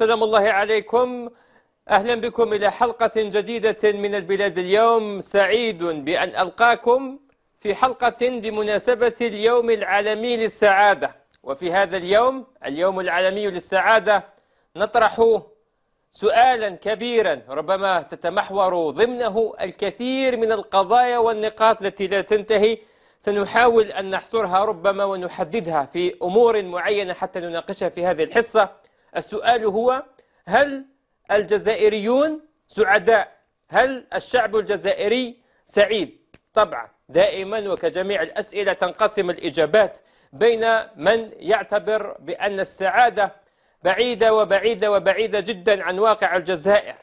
سلام الله عليكم أهلا بكم إلى حلقة جديدة من البلاد اليوم سعيد بأن ألقاكم في حلقة بمناسبة اليوم العالمي للسعادة وفي هذا اليوم اليوم العالمي للسعادة نطرح سؤالا كبيرا ربما تتمحور ضمنه الكثير من القضايا والنقاط التي لا تنتهي سنحاول أن نحصرها ربما ونحددها في أمور معينة حتى نناقشها في هذه الحصة السؤال هو هل الجزائريون سعداء هل الشعب الجزائري سعيد طبعا دائما وكجميع الأسئلة تنقسم الإجابات بين من يعتبر بأن السعادة بعيدة وبعيدة وبعيدة جدا عن واقع الجزائر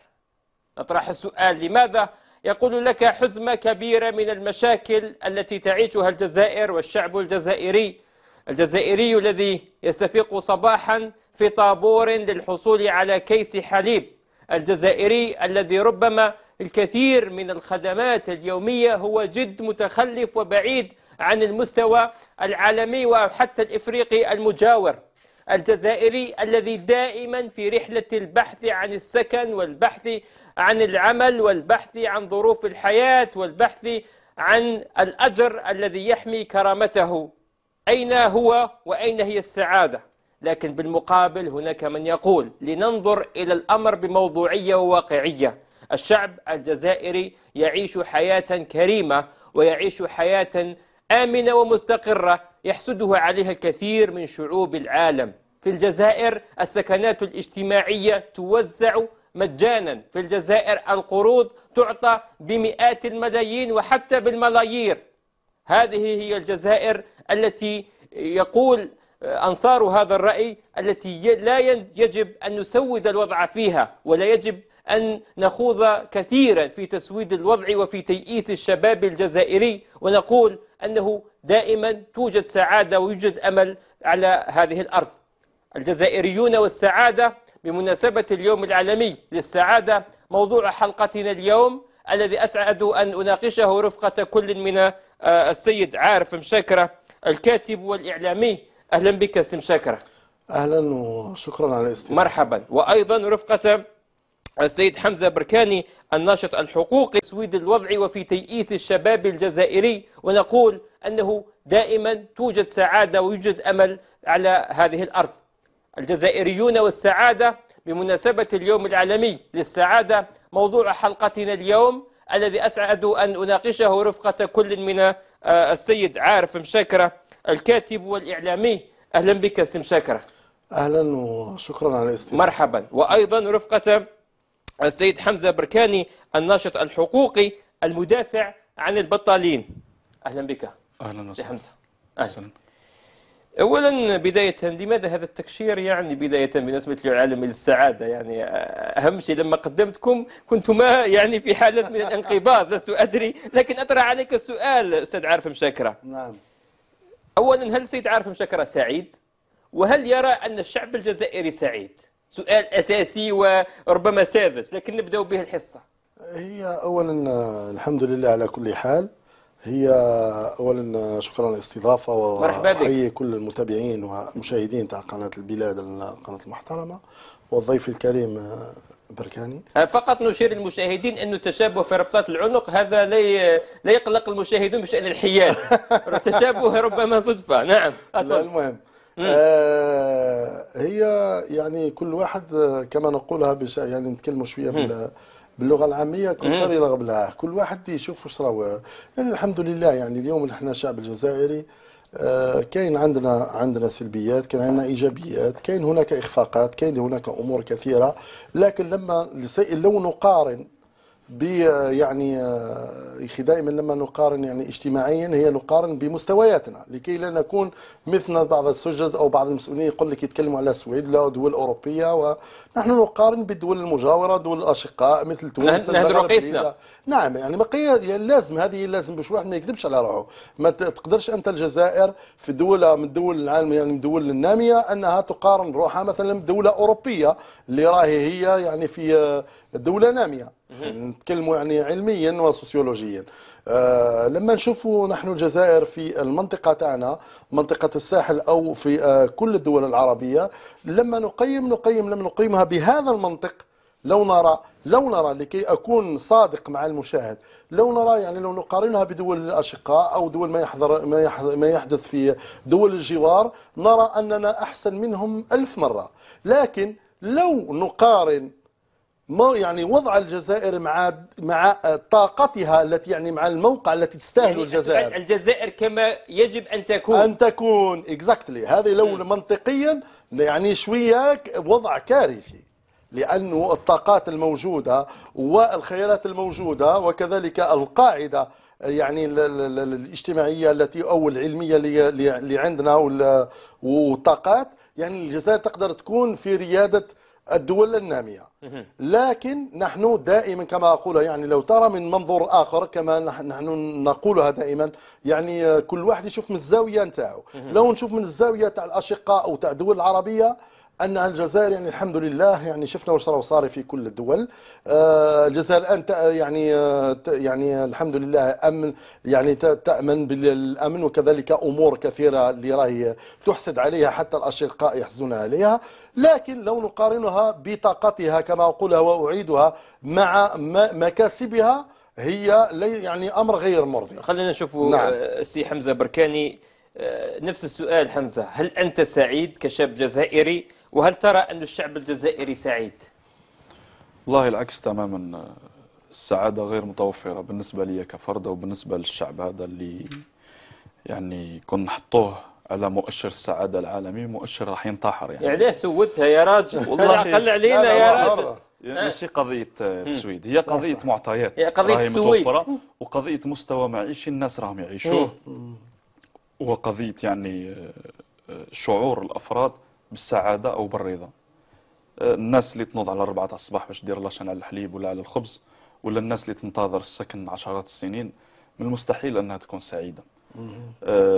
نطرح السؤال لماذا يقول لك حزمة كبيرة من المشاكل التي تعيشها الجزائر والشعب الجزائري الجزائري الذي يستفيق صباحا في طابور للحصول على كيس حليب الجزائري الذي ربما الكثير من الخدمات اليومية هو جد متخلف وبعيد عن المستوى العالمي وحتى الإفريقي المجاور الجزائري الذي دائما في رحلة البحث عن السكن والبحث عن العمل والبحث عن ظروف الحياة والبحث عن الأجر الذي يحمي كرامته أين هو وأين هي السعادة؟ لكن بالمقابل هناك من يقول لننظر إلى الأمر بموضوعية وواقعية الشعب الجزائري يعيش حياة كريمة ويعيش حياة آمنة ومستقرة يحسده عليها الكثير من شعوب العالم في الجزائر السكنات الاجتماعية توزع مجانا في الجزائر القروض تعطى بمئات الملايين وحتى بالملايير هذه هي الجزائر التي يقول أنصار هذا الرأي التي لا يجب أن نسود الوضع فيها ولا يجب أن نخوض كثيرا في تسويد الوضع وفي تيئيس الشباب الجزائري ونقول أنه دائما توجد سعادة ويوجد أمل على هذه الأرض الجزائريون والسعادة بمناسبة اليوم العالمي للسعادة موضوع حلقتنا اليوم الذي أسعد أن أناقشه رفقة كل من آه، السيد عارف مشاكرة الكاتب والإعلامي أهلا بك سيم شاكرة أهلا وشكرا على الاستضافة مرحبا وأيضا رفقة السيد حمزة بركاني الناشط الحقوقي سويد الوضع وفي تيئيس الشباب الجزائري ونقول أنه دائما توجد سعادة ويوجد أمل على هذه الأرض الجزائريون والسعادة بمناسبة اليوم العالمي للسعادة موضوع حلقتنا اليوم الذي أسعد أن أناقشه رفقة كل من آه، السيد عارف مشاكرة الكاتب والإعلامي أهلا بك سي شاكرة أهلا وشكرا على الاستضافة مرحبا وأيضا رفقة السيد حمزة بركاني الناشط الحقوقي المدافع عن البطالين أهلا بك أهلا وسهلا حمزة أهلا سلام. اولا بدايه لماذا هذا التكشير يعني بدايه بالنسبه للعالم للسعاده يعني اهم شيء لما قدمتكم كنتما يعني في حاله من الانقباض لست ادري لكن اطرح عليك السؤال استاذ عارف مشاكره نعم أولا هل السيد عارف مشاكرة سعيد؟ وهل يرى أن الشعب الجزائري سعيد؟ سؤال أساسي وربما ساذج لكن نبدأ به الحصة هي أولا الحمد لله على كل حال هي اولا شكرا للاستضافه واحيي كل المتابعين ومشاهدين تاع قناه البلاد القناه المحترمه والضيف الكريم بركاني أه، فقط نشير للمشاهدين أن التشابه في ربطات العنق هذا لا لا يقلق المشاهدون بشأن الحيال التشابه ربما صدفة نعم المهم آه هي يعني كل واحد كما نقولها بش يعني نتكلموا شويه بال باللغه العاميه كل طريقه كل واحد يشوف واش يعني الحمد لله يعني اليوم نحن الشعب الجزائري آه، كاين عندنا عندنا سلبيات كاين عندنا ايجابيات كاين هناك اخفاقات كاين هناك امور كثيره لكن لما لو نقارن ب آه، يعني آه، دائما لما نقارن يعني اجتماعيا هي نقارن بمستوياتنا لكي لا نكون مثل بعض السجد او بعض المسؤولين يقول لك يتكلموا على السويد لا دول اوروبيه ونحن نقارن بالدول المجاوره دول الاشقاء مثل تونس نهدروا قيسنا نعم يعني بقية يعني لازم هذه لازم باش واحد ما يكذبش على روحه ما تقدرش انت الجزائر في دولة من الدول العالم يعني من الدول النامية انها تقارن روحها مثلا بدولة اوروبية اللي راهي هي يعني في آه، دولة نامية يعني نتكلموا يعني علميا وسوسيولوجيا آه لما نشوفوا نحن الجزائر في المنطقة تاعنا منطقة الساحل أو في آه كل الدول العربية لما نقيم نقيم لما نقيمها بهذا المنطق لو نرى لو نرى لكي اكون صادق مع المشاهد لو نرى يعني لو نقارنها بدول الاشقاء او دول ما يحضر ما ما يحدث في دول الجوار نرى اننا احسن منهم ألف مره لكن لو نقارن ما يعني وضع الجزائر مع مع طاقتها التي يعني مع الموقع التي تستاهل يعني الجزائر الجزائر كما يجب ان تكون ان تكون اكزاكتلي exactly. هذه لو منطقيا يعني شويه وضع كارثي لأنه الطاقات الموجودة والخيارات الموجودة وكذلك القاعدة يعني الاجتماعية التي أو العلمية اللي عندنا والطاقات يعني الجزائر تقدر تكون في ريادة الدول النامية لكن نحن دائما كما أقول يعني لو ترى من منظور آخر كما نحن نقولها دائما يعني كل واحد يشوف من الزاوية نتاعو لو نشوف من الزاوية تاع الأشقاء أو تاع الدول العربية ان الجزائر يعني الحمد لله يعني شفنا وش راه صار في كل الدول آه، الجزائر الان يعني آه، يعني الحمد لله امن يعني تامن بالامن وكذلك امور كثيره اللي راهي تحسد عليها حتى الاشقاء يحسدون عليها لكن لو نقارنها بطاقتها كما اقولها واعيدها مع مكاسبها هي يعني امر غير مرضي خلينا نشوفوا آه، نعم. السي حمزه بركاني نفس السؤال حمزه هل انت سعيد كشاب جزائري وهل ترى أن الشعب الجزائري سعيد؟ والله العكس تماما السعادة غير متوفرة بالنسبة لي كفرد وبالنسبة للشعب هذا اللي يعني كون نحطوه على مؤشر السعادة العالمي مؤشر راح ينتحر يعني يعني سودتها يا راجل والله عقل علينا يا راجل ماشي قضية آه، تسويد هي قضية معطيات هي قضية سويد وقضية مستوى معيشي الناس راهم يعيشوه وقضية يعني آه، آه، شعور الأفراد بالسعاده او بالرضا أه، الناس اللي تنوض على 4 تاع الصباح باش دير لاشان على الحليب ولا على الخبز ولا الناس اللي تنتظر السكن عشرات السنين من المستحيل انها تكون سعيده أه،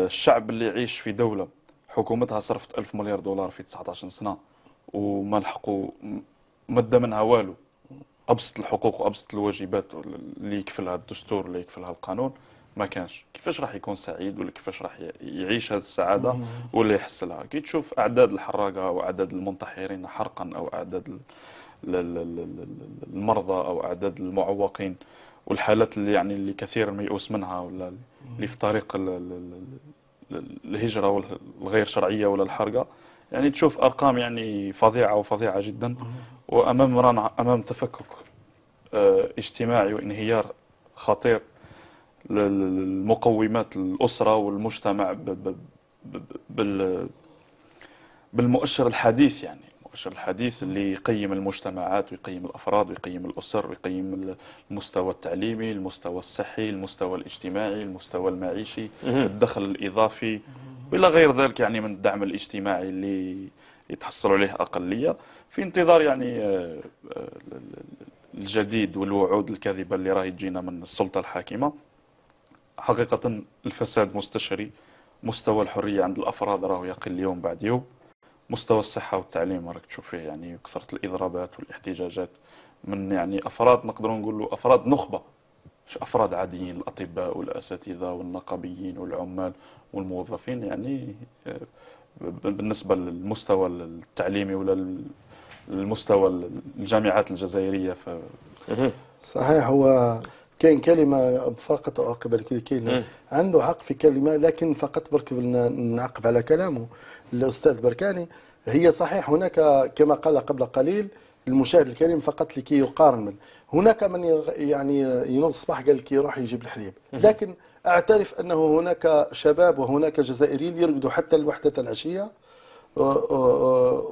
الشعب اللي يعيش في دوله حكومتها صرفت 1000 مليار دولار في 19 سنه وما لحقوا مادة منها والو ابسط الحقوق وابسط الواجبات اللي يكفلها الدستور اللي يكفلها القانون ما كانش كيفاش راح يكون سعيد ولا كيفاش راح يعيش هذه السعاده ولا يحس لها كي تشوف اعداد الحراقه او اعداد المنتحرين حرقا او اعداد المرضى او اعداد المعوقين والحالات اللي يعني اللي كثير ميؤوس منها ولا اللي في طريق الهجره والغير شرعيه ولا الحرقه يعني تشوف ارقام يعني فظيعه وفظيعه جدا وامام امام تفكك آه، اجتماعي وانهيار خطير المقومات الأسرة والمجتمع بالمؤشر الحديث يعني المؤشر الحديث اللي يقيم المجتمعات ويقيم الأفراد ويقيم الأسر ويقيم المستوى التعليمي المستوى الصحي المستوى الاجتماعي المستوى المعيشي الدخل الإضافي وإلى غير ذلك يعني من الدعم الاجتماعي اللي يتحصل عليه أقلية في انتظار يعني آه، آه، الجديد والوعود الكاذبة اللي راهي تجينا من السلطة الحاكمة حقيقة الفساد مستشري مستوى الحرية عند الأفراد راه يقل يوم بعد يوم مستوى الصحة والتعليم راك تشوف فيه يعني كثرة الإضرابات والاحتجاجات من يعني أفراد نقدروا نقولوا أفراد نخبة مش أفراد عاديين الأطباء والأساتذة والنقابيين والعمال والموظفين يعني آه، بالنسبة للمستوى التعليمي ولا المستوى الجامعات الجزائرية ف... صحيح هو كاين كلمه فقط اعقب على كاين عنده حق في كلمه لكن فقط برك نعقب على كلامه الاستاذ بركاني هي صحيح هناك كما قال قبل قليل المشاهد الكريم فقط لكي يقارن من هناك من يعني ينوض الصباح قال لك يروح يجيب الحليب لكن اعترف انه هناك شباب وهناك جزائريين يرقدوا حتى الوحده العشيه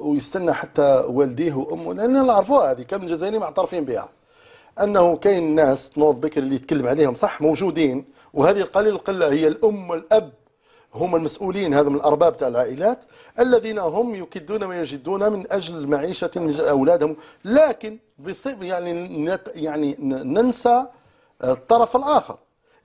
ويستنى حتى والديه وامه لان نعرفوها هذه كم الجزائريين معترفين بها انه كاين ناس تنوض بكري اللي يتكلم عليهم صح موجودين وهذه القليل القله هي الام والاب هم المسؤولين هذا من الارباب تاع العائلات الذين هم يكدون ما يجدون من اجل معيشه من أجل اولادهم لكن يعني يعني ننسى الطرف الاخر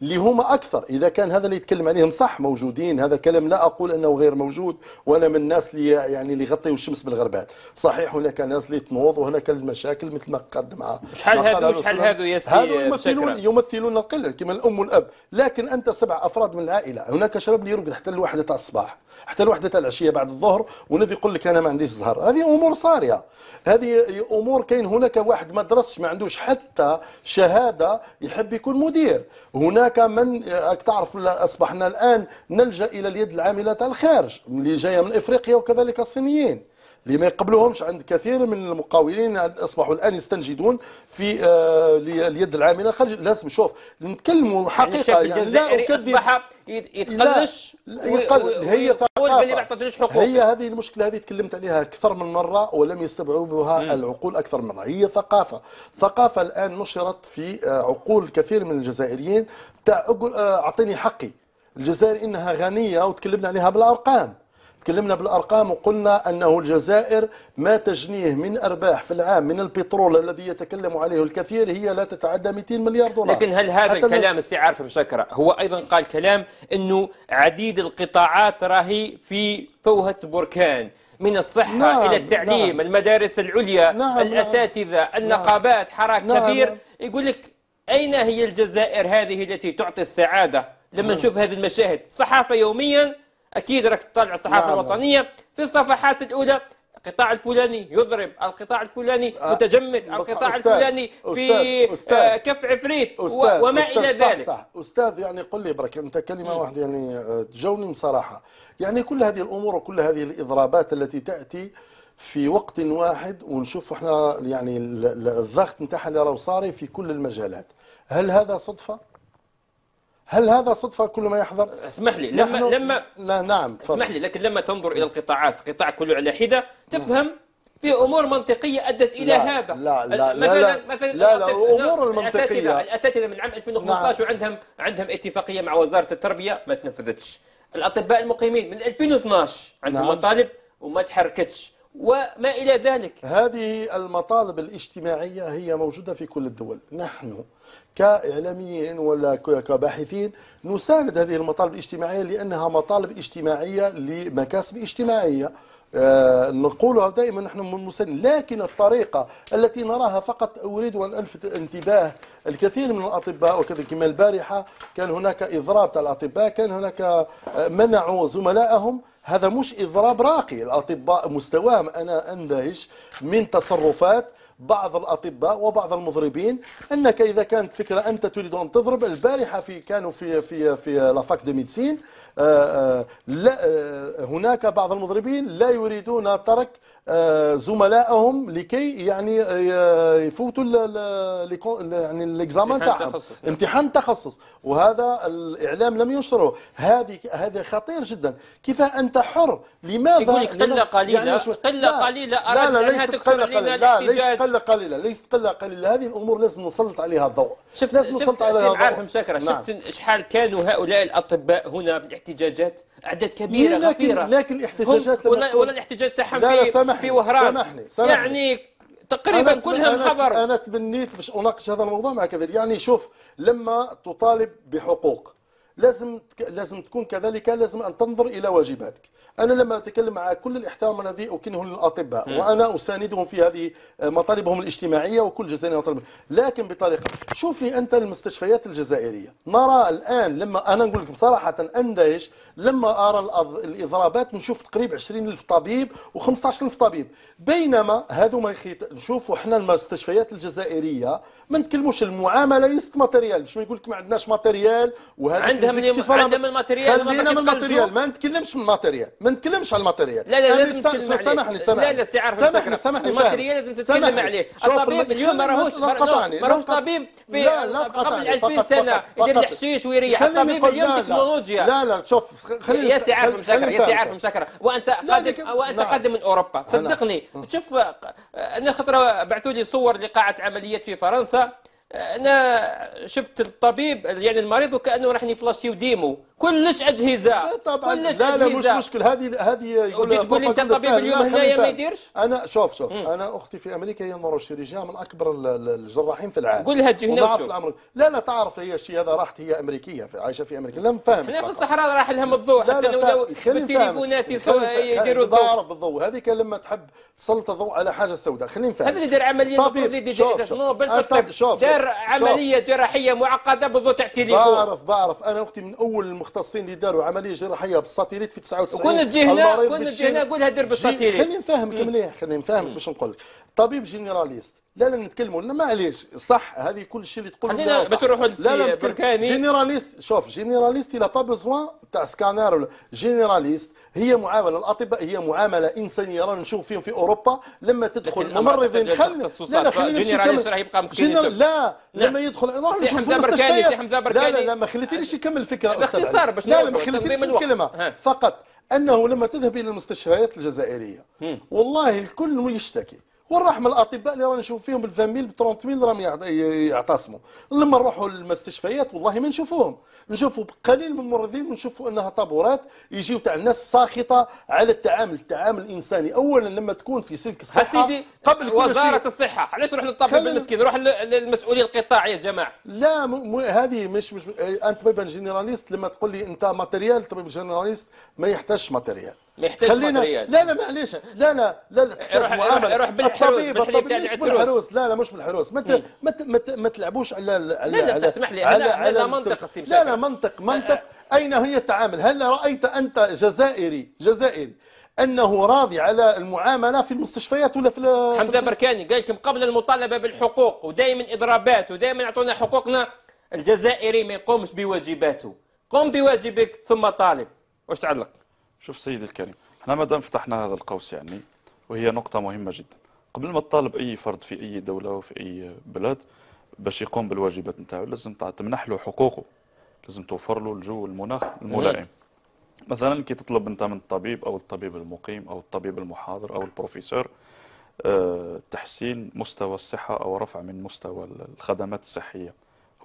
اللي هما اكثر اذا كان هذا اللي يتكلم عليهم صح موجودين هذا كلام لا اقول انه غير موجود وانا من الناس اللي يعني اللي يغطيوا الشمس بالغربال صحيح هناك ناس اللي تنوض وهناك المشاكل مثل ما قد مع شحال هذو شحال هذو يا سيدي هذو يمثلون يمثلون القله كما الام والاب لكن انت سبع افراد من العائله هناك شباب اللي يرقد حتى الواحده تاع الصباح حتى الواحده تاع العشيه بعد الظهر والذي يقول لك انا ما عنديش زهر هذه امور صاريه هذه امور كاين هناك واحد ما درسش ما عندوش حتى شهاده يحب يكون مدير هناك هناك من تعرف أصبحنا الآن نلجأ إلى اليد العاملة تاع الخارج اللي جاية من إفريقيا وكذلك الصينيين لما يقبلوهمش عند كثير من المقاولين اصبحوا الان يستنجدون في اليد آه، العامله خارج لازم نشوف نتكلموا يعني حقيقه يعني, يعني لا اكذب يتقلش يتقل هي ثقافه هي هذه المشكله هذه تكلمت عليها اكثر من مره ولم يستوعبها العقول اكثر من مره هي ثقافه ثقافه الان نشرت في آه، عقول كثير من الجزائريين تاع آه، اعطيني حقي الجزائر انها غنيه وتكلمنا عليها بالارقام تكلمنا بالأرقام وقلنا أنه الجزائر ما تجنيه من أرباح في العام من البترول الذي يتكلم عليه الكثير هي لا تتعدى 200 مليار دولار لكن هل هذا الكلام السي عارف مشكرة هو أيضا قال كلام أنه عديد القطاعات راهي في فوهة بركان من الصحة نعم إلى التعليم نعم المدارس العليا نعم, نعم. الأساتذة نعم النقابات حراك نعم كبير يقول لك أين هي الجزائر هذه التي تعطي السعادة لما نعم. نشوف هذه المشاهد صحافة يوميا اكيد راك تطالع الصحافه نعم. الوطنيه في الصفحات الاولى القطاع الفلاني يضرب القطاع الفلاني آه. متجمد القطاع أستاذ الفلاني في أستاذ آه كف عفريت أستاذ وما أستاذ الى ذلك صح صح استاذ يعني قل لي برك انت كلمه واحده يعني تجاوبني آه، بصراحه يعني كل هذه الامور وكل هذه الاضرابات التي تاتي في وقت واحد ونشوف احنا يعني الضغط نتاعها اللي راهو صاري في كل المجالات هل هذا صدفه هل هذا صدفة كل ما يحضر؟ اسمح لي لما لما لا نعم تفضل. اسمح لي لكن لما تنظر إلى القطاعات قطاع كله على حدة تفهم في امور منطقيه ادت الى لا هذا لا لا مثلا لا مثلا لا, لا الامور المنطقيه الاساتذه الاساتذه من عام 2015 نعم. وعندهم عندهم اتفاقيه مع وزاره التربيه ما تنفذتش الاطباء المقيمين من 2012 عندهم نعم. مطالب وما تحركتش وما إلى ذلك هذه المطالب الاجتماعية هي موجودة في كل الدول نحن كإعلاميين ولا كباحثين نساند هذه المطالب الاجتماعية لأنها مطالب اجتماعية لمكاسب اجتماعية آه، نقولها دائما نحن من لكن الطريقة التي نراها فقط أريد أن ألفت انتباه الكثير من الأطباء وكذا كما البارحة كان هناك إضراب تاع الأطباء كان هناك آه، منعوا زملائهم هذا مش إضراب راقي الأطباء مستواهم أنا أندهش من تصرفات بعض الأطباء وبعض المضربين أنك إذا كانت فكرة أنت تريد أن تضرب البارحة في كانوا في في في لافاك دو ميدسين آه، آه، لا آه، هناك بعض المضربين لا يريدون ترك زملائهم لكي يعني يفوتوا يعني الاكزامان تاعهم نعم. امتحان تخصص وهذا الاعلام لم ينشره هذه هذا خطير جدا كيف انت حر لماذا يقول لك قله قليله يعني قله قليله لا لا ليست قله قليله لا ليست قله قليله ليست قله قليله هذه الامور لازم نسلط عليها الضوء شفت لازم نسلط عليها الضوء عارف مشاكره نعم. شفت شحال كانوا هؤلاء الاطباء هنا احتجاجات اعداد كبيره لكن غفيره لكن الاحتجاجات ولا, ولا الاحتجاجات تاعهم في, في وهران سمحني سمحني يعني تقريبا كلها خبر انا تبنيت باش اناقش هذا الموضوع مع كذا يعني شوف لما تطالب بحقوق لازم لازم تكون كذلك لازم ان تنظر الى واجباتك انا لما اتكلم مع كل الاحترام الذي اكنه للاطباء وانا اساندهم في هذه مطالبهم الاجتماعيه وكل جزائري مطالب لكن بطريقه شوف لي انت المستشفيات الجزائريه نرى الان لما انا نقول لك بصراحه اندهش لما ارى الاضرابات نشوف تقريبا 20000 طبيب و15000 طبيب بينما هذو ما يخيط نشوفوا احنا المستشفيات الجزائريه ما نتكلموش المعامله ليست ماتيريال باش ما يقول لك ما عندناش ماتيريال وهذا عندهم اليوم عندهم الماتيريال خلينا من الماتيريال ما نتكلمش من الماتيريال ما نتكلمش على الماتيريال لا لا لازم تتكلم سامحني سامحني لا لا سي سامحني سامحني الماتيريال لازم تتكلم عليه الطبيب اليوم ما ما راهوش طبيب في قبل 2000 سنه يدير الحشيش ويريح الطبيب اليوم تكنولوجيا لا لا شوف خلينا يا سي عارف مشاكر يا سي عارف مشاكر وانت قادم وانت قادم من اوروبا صدقني شوف انا خطره بعثوا لي صور لقاعه عمليات في فرنسا انا شفت الطبيب يعني المريض وكانه راح يفلاشيو ديمو كلش اجهزه طبعا كلش لا لا مش مشكل هذه هذه يقول تقول لي انت طبيب اليوم هنايا ما يديرش انا شوف شوف مم. انا اختي في امريكا هي نوروشيرجيان من اكبر الجراحين في العالم قول لها تجي هنا الامر لا لا تعرف هي الشيء هذا راحت هي امريكيه عايشه في امريكا لم فاهم هنا في الصحراء راح لها الضوء حتى لو بالتليفونات يديروا الضوء تعرف الضوء هذيك لما تحب تسلط الضوء على حاجه سوداء خليني نفهم هذا اللي دار عمليه طبيب شوف دار عمليه جراحيه معقده بالضوء تاع التليفون بعرف بعرف انا اختي من اول المخ المختصين اللي داروا عمليه جراحيه بالساتيليت في 99 كنا تجي هنا كنا تجي هنا قولها دير بالساتيليت خليني نفهمك مليح خليني نفهمك باش نقول لك طبيب جنراليست لا لا نتكلموا لا معليش صح هذه كل شيء اللي تقول خلينا باش نروحوا لا لا جنراليست شوف جنراليست لا با بوزوان تاع سكانر جينيراليست جنراليست هي معامله الاطباء هي معامله انسانيه رانا نشوف فيهم في اوروبا لما تدخل ممرضين خلينا لا لا خلينا جنراليست راه يبقى مسكين لا لما يدخل نروح نشوف حمزه بركاني سي حمزه بركاني لا لا لا ما خليتنيش آه. نكمل الفكره استاذ باختصار باش لا لا ما خليتنيش الكلمه فقط انه لما تذهب الى المستشفيات الجزائريه والله الكل يشتكي وين راح من الاطباء اللي رانا نشوف فيهم ب ب 30000 راهم يعتصموا لما نروحوا للمستشفيات والله ما نشوفوهم نشوفوا قليل من الممرضين ونشوفوا انها طابورات يجيو تاع الناس ساخطه على التعامل التعامل الانساني اولا لما تكون في سلك الصحه حسيدي قبل كل وزاره شيء. الصحه علاش نروح للطبيب المسكين نروح للمسؤولين القطاعيه جماعه لا م... م... هذه مش, مش انت طبيب جنراليست لما تقول لي انت ماتريال طبيب جنراليست ما يحتاجش ماتريال محتاج خلينا لا لا معليش لا لا لا لا تحتاج معامله روح بالحروس الطبيب الطبيب مش بالحروس لا لا مش بالحروس ما ما ما تلعبوش على على لا لا اسمح لي على... على... على منطق السي لا لا منطق آه، آه. منطق اين هي التعامل هل رايت انت جزائري جزائري انه راضي على المعامله في المستشفيات ولا في حمزه بركاني قال لكم قبل المطالبه بالحقوق ودائما اضرابات ودائما يعطونا حقوقنا الجزائري ما يقومش بواجباته قم بواجبك ثم طالب واش تعلق شوف سيدي الكريم احنا ما دام فتحنا هذا القوس يعني وهي نقطة مهمة جدا قبل ما تطالب أي فرد في أي دولة وفي أي بلاد باش يقوم بالواجبات نتاعو لازم تمنح له حقوقه لازم توفر له الجو والمناخ إيه. الملائم مثلا كي تطلب انت من الطبيب او الطبيب المقيم او الطبيب المحاضر او البروفيسور أه تحسين مستوى الصحه او رفع من مستوى الخدمات الصحيه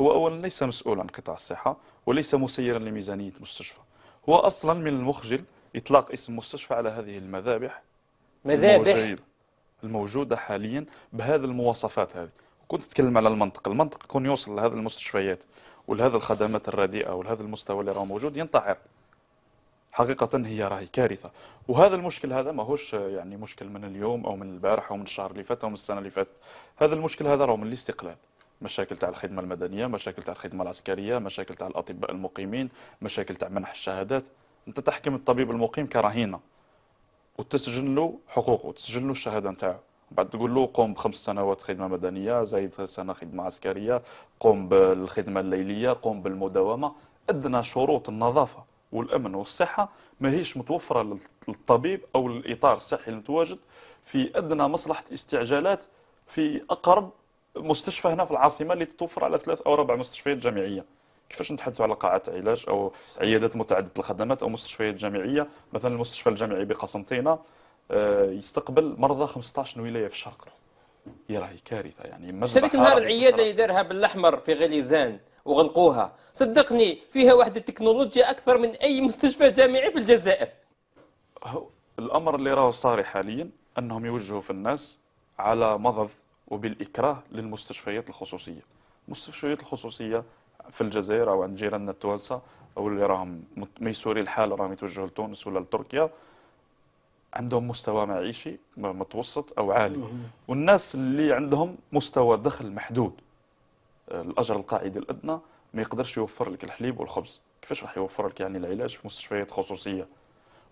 هو اولا ليس مسؤول عن قطاع الصحه وليس مسيرا لميزانيه مستشفى هو اصلا من المخجل إطلاق اسم مستشفى على هذه المذابح مذابح الموجودة حاليا بهذه المواصفات هذه كنت تتكلم على المنطق المنطق كون يوصل لهذه المستشفيات ولهذه الخدمات الرديئة ولهذا المستوى اللي راه موجود ينتحر حقيقة هي راهي كارثة وهذا المشكل هذا ماهوش يعني مشكل من اليوم أو من البارح أو من الشهر اللي فات أو من السنة اللي فاتت هذا المشكل هذا راه من الاستقلال مشاكل تاع الخدمة المدنية مشاكل تاع الخدمة العسكرية مشاكل تاع الأطباء المقيمين مشاكل تاع منح الشهادات انت تحكم الطبيب المقيم كرهينه وتسجن له حقوقه وتسجن له الشهاده نتاعو بعد تقول له قم بخمس سنوات خدمه مدنيه زايد سنه خدمه عسكريه قم بالخدمه الليليه قم بالمداومه ادنى شروط النظافه والامن والصحه ماهيش متوفره للطبيب او الاطار الصحي المتواجد في ادنى مصلحه استعجالات في اقرب مستشفى هنا في العاصمه اللي تتوفر على ثلاث او ربع مستشفيات جامعيه كيفاش نتحدثوا على قاعات علاج او عيادات متعدده الخدمات او مستشفيات جامعيه مثلا المستشفى الجامعي بقسنطينه آه، يستقبل مرضى 15 ولايه في الشرق هي راهي كارثه يعني شريك نهار العياده اللي دارها بالاحمر في غليزان وغلقوها صدقني فيها واحد التكنولوجيا اكثر من اي مستشفى جامعي في الجزائر الامر اللي راهو صاري حاليا انهم يوجهوا في الناس على مضض وبالاكراه للمستشفيات الخصوصيه المستشفيات الخصوصيه في الجزائر او عند جيراننا التوانسه او اللي راهم ميسوري الحال راهم يتوجهوا لتونس ولا لتركيا عندهم مستوى معيشي متوسط او عالي والناس اللي عندهم مستوى دخل محدود آه، الاجر القاعدي الادنى ما يقدرش يوفر لك الحليب والخبز كيفاش راح يوفر لك يعني العلاج في مستشفيات خصوصيه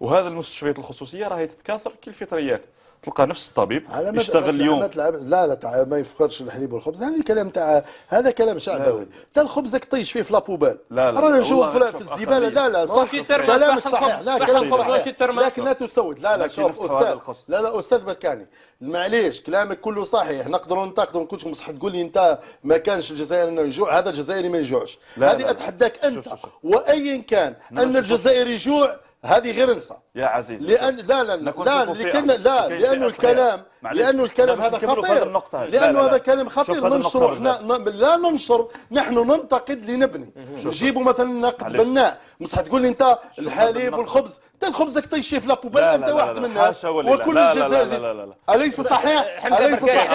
وهذا المستشفيات الخصوصيه راهي تتكاثر كالفطريات تلقى نفس الطبيب يشتغل اليوم لا لا ما يفخرش الحليب والخبز هذا كلام تاع هذا كلام شعبوي تاع الخبزك طيش فيه في لابوبال لا لا رانا نشوف في الزباله لا لا صح كلامك صحيح لا كلام صحيح لكن لا تسود لا لا شوف استاذ لا لا استاذ بركاني معليش كلامك كله صحيح نقدروا ننتقدوا ما كنتش مصح تقول لي انت ما كانش الجزائري انه يجوع هذا الجزائري ما يجوعش هذه اتحداك انت وايا كان ان الجزائري يجوع هذه غير انصاف يا عزيزي لان لا لا لا, لا لكن لا لانه الكلام لانه الكلام هذا خطير لانه هذا كلام خطير ننشر احنا لا ننشر نحن ننتقد لنبني نجيبوا مثلا نقد بناء مصح تقول لي انت الحليب والخبز انت الخبزك طيشي في لابوبال انت واحد من الناس وكل الجزازي اليس صحيح اليس صحيح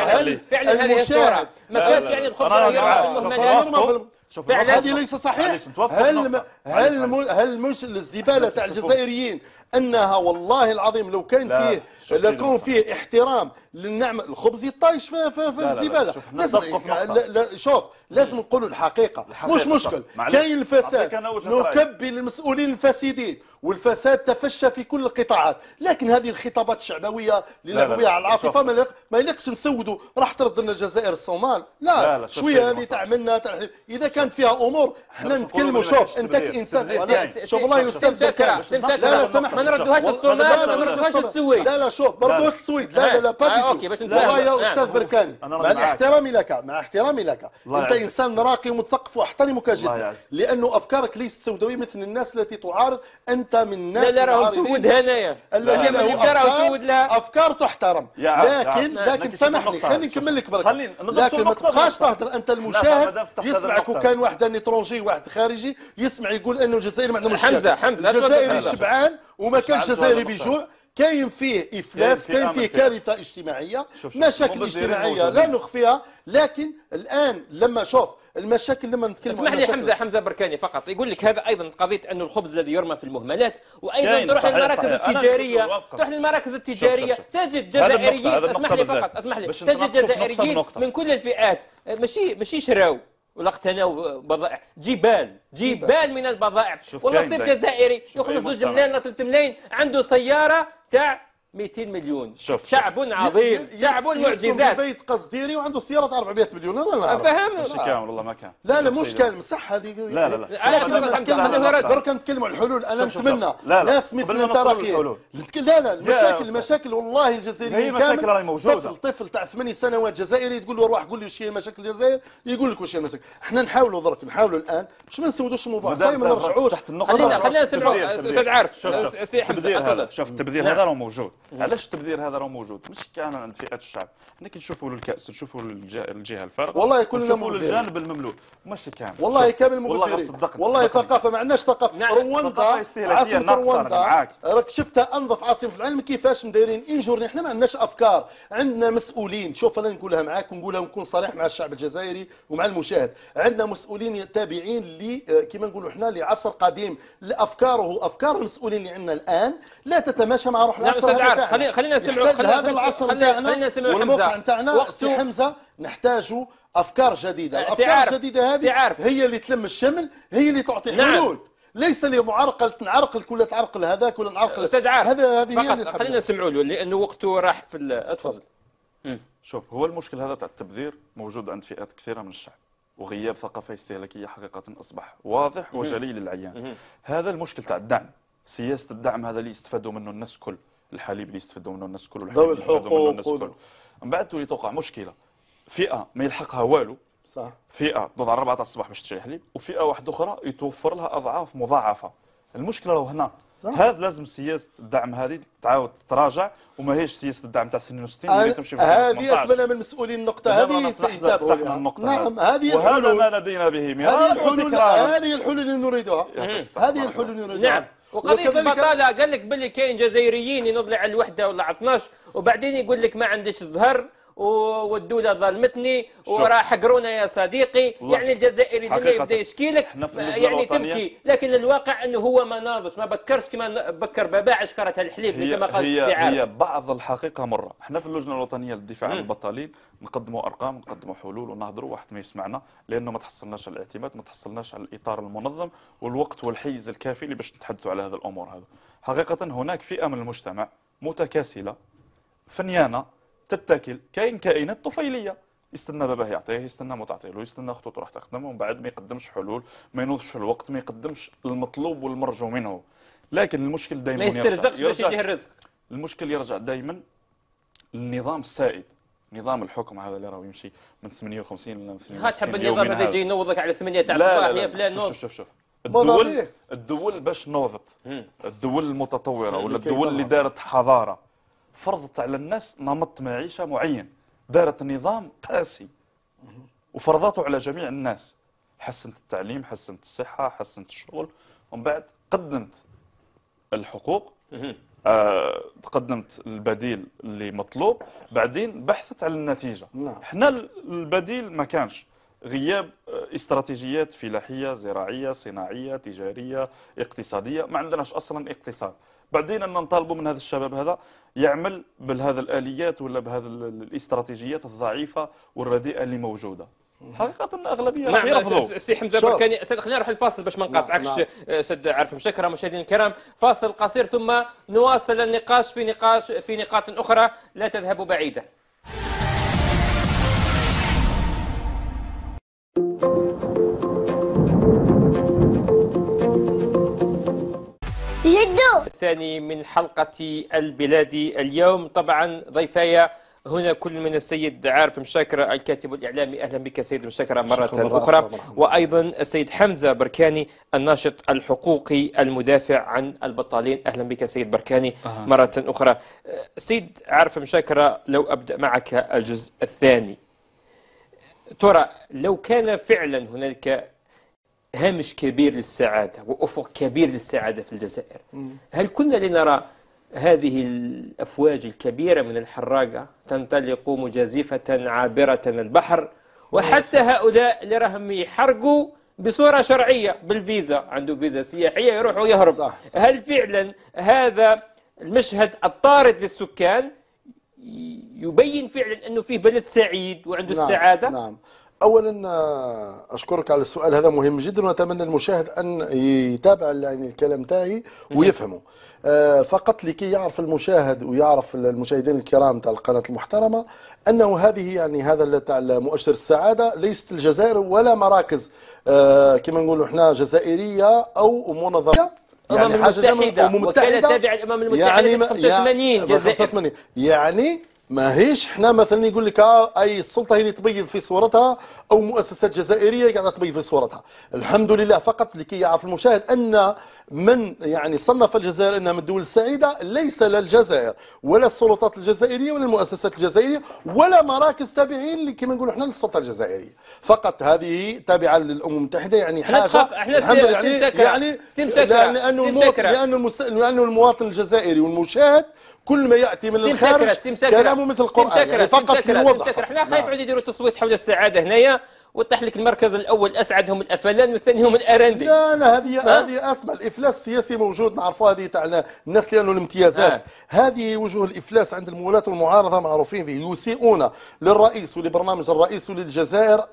هذه الصوره فعلا هذه الصوره ما كانش يعني الخبز في المنازل فعلا هذه ليس صحيح هل هل هل مش الزباله تاع الجزائريين انها والله العظيم لو كان فيه لكون فيه احترام للنعمه الخبز يطايش في, في, في الزباله لازم لا لا, لا شوف لازم نقولوا الحقيقه, الحقيقة مش مشكل كاين الفساد نكبي للمسؤولين الفاسدين والفساد تفشى في كل القطاعات لكن هذه الخطابات الشعبويه اللي على العاطفه ما, ما يليقش نسودوا راح ترد لنا الجزائر الصومال لا, لا, لا شويه هذه تاع منا اذا كانت فيها امور احنا نتكلموا شوف انت انسان شوف الله يستمسك سمسكه لا لا سمح ما نردوهاش الصومال ما نردوهاش السويد لا لا شوف برضو السويد لا لا لا بادي والله يا استاذ بركاني مع احترامي لك مع احترامي لك انت انسان راقي ومثقف واحترمك جدا لانه افكارك ليست سوداويه مثل الناس التي تعارض انت من الناس لا لا راهو سود هنايا لا لا راهو سود افكار تحترم لكن لكن سامحني خليني نكمل لك برك لكن ما تبقاش تهضر انت المشاهد يسمعك وكان واحد نيترونجي واحد خارجي يسمع يقول انه الجزائر ما عندهمش حمزه حمزه الجزائري شبعان وما كانش جزائري بيجوع كاين فيه افلاس كاين فيه كارثه اجتماعيه مشاكل اجتماعيه لا نخفيها لكن الان لما شوف المشاكل لما نتكلم اسمح لي حمزه حمزه بركاني فقط يقول لك هذا ايضا قضيه انه الخبز الذي يرمى في المهملات وايضا تروح للمراكز التجاريه تروح للمراكز التجاريه شوف شوف شوف. تجد جزائريين اسمح لي فقط اسمح لي تجد جزائريين من كل الفئات ماشي ماشي شراو ولا بضائع جبال جبال من البضائع والله الطب الجزائري يخلص زوج ملايين ولا 3 ملايين عنده سياره تاع 200 مليون شوف شعب عظيم شعب معجزات بيت قصديري وعنده سياره 400 مليون انا فهم مش كامل والله ما كان لا لا مش كامل صح هذه لا لا لا لا درك نتكلموا على الحلول انا نتمنى ناس مثل انت راكي لا لا المشاكل المشاكل والله الجزائريين كامل راهي موجوده طفل طفل تاع ثماني سنوات جزائري تقول له روح قول لي واش هي مشاكل الجزائر يقول لك واش هي المشاكل احنا نحاولوا درك نحاولوا الان باش ما نسودوش الموضوع صاير ما نرجعوش تحت النقطه خلينا خلينا نسمعوا استاذ عارف سي حمزه شوف التبذير هذا راه نعم. موجود علاش التبذير هذا راه موجود ماشي كامل عند فئات الشعب حنا كنشوفوا نشوفوا الكاس نشوفوا الجهه الفارغه والله كلنا نشوفوا الجانب المملوء ماشي كامل والله كامل المبذرين والله ثقافه ما عندناش ثقافه نعم. رواندا عاصمه رواندا راك شفتها انظف عاصمه في العالم كيفاش مدايرين جورني حنا ما عندناش افكار عندنا مسؤولين شوف انا نقولها معاك ونقولها ونكون صريح مع الشعب الجزائري ومع المشاهد عندنا مسؤولين تابعين ل آه، كما نقولوا حنا لعصر قديم لافكاره افكار المسؤولين اللي عندنا الان لا تتماشى مع روح نعم، العصر عارف خلينا خلينا نسمعوا خلينا هذا العصر خلينا نسمعوا والموقع تاعنا سي حمزه نحتاجوا افكار جديده الافكار الجديده هذه هي اللي تلم الشمل هي اللي تعطي نعم. حلول ليس لي معرقل نعرقل كل تعرقل هذاك ولا نعرقل استاذ عارف هذا هذه هي اللي خلينا نسمعوا له لانه وقته راح في اتفضل شوف هو المشكل هذا تاع التبذير موجود عند فئات كثيره من الشعب وغياب ثقافه استهلاكيه حقيقه اصبح واضح وجلي للعيان هذا المشكل تاع الدعم سياسه الدعم هذا اللي يستفادوا منه الناس كل الحليب اللي يستفدوا منه الناس الكل والحليب اللي يستفدوا منه الناس الكل من بعد تولي توقع مشكله فئه ما يلحقها والو صح فئه تضع 4 تاع الصباح باش تشري حليب وفئه واحده اخرى يتوفر لها اضعاف مضاعفه المشكله راه هنا هذا لازم سياسه الدعم هذه تعاود تتراجع وما هيش سياسه الدعم تاع 62 اللي تمشي في هذه اتمنى من المسؤولين النقطه هذه فتحنا النقطه نعم هذه الحلول وهذا ما لدينا به من هذه الحلول هذه الحلول اللي نريدها هذه الحلول اللي نريدها نعم وقضيه البطاله قال لك بلي كاين جزائريين ينضلع على الوحده ولا 12 وبعدين يقول لك ما عنديش زهر والدوله ظلمتني وراح حقرونا يا صديقي الله. يعني الجزائري ديما يبدا يشكي لك يعني تبكي لكن الواقع انه هو ما ناضش ما بكرش كما بكر بابا عشكرت الحليب كما قال هي, هي بعض الحقيقه مره احنا في اللجنه الوطنيه للدفاع عن البطالين نقدموا ارقام نقدموا حلول ونهضروا واحد ما يسمعنا لانه ما تحصلناش على الاعتماد ما تحصلناش على الاطار المنظم والوقت والحيز الكافي اللي باش نتحدثوا على هذه الامور هذا حقيقه هناك فئه من المجتمع متكاسله فنيانه تتاكل كاين كائنات طفيليه يستنى باباه يعطيه يستنى ما تعطيه له يستنى خطوط راح تخدم ومن بعد ما يقدمش حلول ما ينوضش في الوقت ما يقدمش المطلوب والمرجو منه لكن المشكل دائما ما يسترزقش باش يجيه الرزق المشكل يرجع دائما للنظام السائد نظام الحكم هذا اللي راه يمشي من 58 ل 58 ها تحب النظام هذا يجي ينوضك على 8 تاع الصباح يا فلان شوف شوف شوف الدول الدول باش نوضت الدول المتطوره ولا الدول اللي دارت حضاره فرضت على الناس نمط معيشة معين دارت نظام قاسي وفرضته على جميع الناس حسنت التعليم حسنت الصحة حسنت الشغل ومن بعد قدمت الحقوق آه قدمت البديل اللي مطلوب بعدين بحثت على النتيجة نعم. حنا البديل ما كانش غياب آه، استراتيجيات فلاحية زراعية صناعية تجارية اقتصادية ما عندناش أصلا اقتصاد بعدين ان نطالبوا من هذا الشباب هذا يعمل بهذا الاليات ولا بهذا الاستراتيجيات الضعيفه والرديئه اللي موجوده حقيقه اغلبيه نعم،, نعم يرفضوا سي حمزه بركاني استاذ خلينا نروح الفاصل باش ما نعم، نقاطعكش نعم. آه، سد عارف مشكره مشاهدينا الكرام فاصل قصير ثم نواصل النقاش في نقاش في نقاط اخرى لا تذهبوا بعيدا الثاني من حلقة البلاد اليوم طبعا ضيفاي هنا كل من السيد عارف مشاكرة الكاتب الإعلامي أهلا بك سيد مشاكرة مرة أخرى وأيضا السيد حمزة بركاني الناشط الحقوقي المدافع عن البطالين أهلا بك سيد بركاني أه. مرة أخرى سيد عارف مشاكرة لو أبدأ معك الجزء الثاني ترى لو كان فعلا هنالك هامش كبير للسعادة وأفق كبير للسعادة في الجزائر هل كنا لنرى هذه الأفواج الكبيرة من الحراقة تنطلق مجازفة عابرة البحر وحتى هؤلاء اللي راهم يحرقوا بصورة شرعية بالفيزا عنده فيزا سياحية يروح ويهرب صح صح. هل فعلا هذا المشهد الطارد للسكان يبين فعلا أنه فيه بلد سعيد وعنده نعم السعادة نعم اولا آه، اشكرك على السؤال هذا مهم جدا واتمنى المشاهد ان يتابع يعني الكلام تاعي ويفهمه آه، فقط لكي يعرف المشاهد ويعرف المشاهدين الكرام تاع القناه المحترمه انه هذه يعني هذا تاع مؤشر السعاده ليست الجزائر ولا مراكز آه، كما نقولوا احنا جزائريه او منظمه يعني, يعني حاجه متحده وكاله تابعه للامم المتحده يعني 85 85 يعني ماهيش حنا مثلا يقول لك آه، اي السلطه هي اللي تبيض في صورتها او مؤسسات جزائريه قاعده تبيض في صورتها الحمد لله فقط لكي يعرف المشاهد ان من يعني صنف الجزائر انها من الدول السعيده ليس لا الجزائر ولا السلطات الجزائريه ولا المؤسسات الجزائريه ولا مراكز تابعين كما نقولوا احنا للسلطه الجزائريه فقط هذه تابعه للامم المتحده يعني حاجه الحمد لله يعني يعني لانه المواطن لانه المس... لانه المواطن الجزائري والمشاهد كل ما ياتي من الخارج كلامه مثل القران يعني فقط لنوضح احنا خايف عاد يديروا تصويت حول السعاده هنايا وطيح لك المركز الاول اسعد هم الافلان والثاني هم الاراندي لا لا هذه هذه اسمى الافلاس السياسي موجود نعرفوا هذه تاع الناس لانه الامتيازات آه. هذه وجوه الافلاس عند المولات والمعارضه معروفين فيه يسيئون للرئيس ولبرنامج الرئيس وللجزائر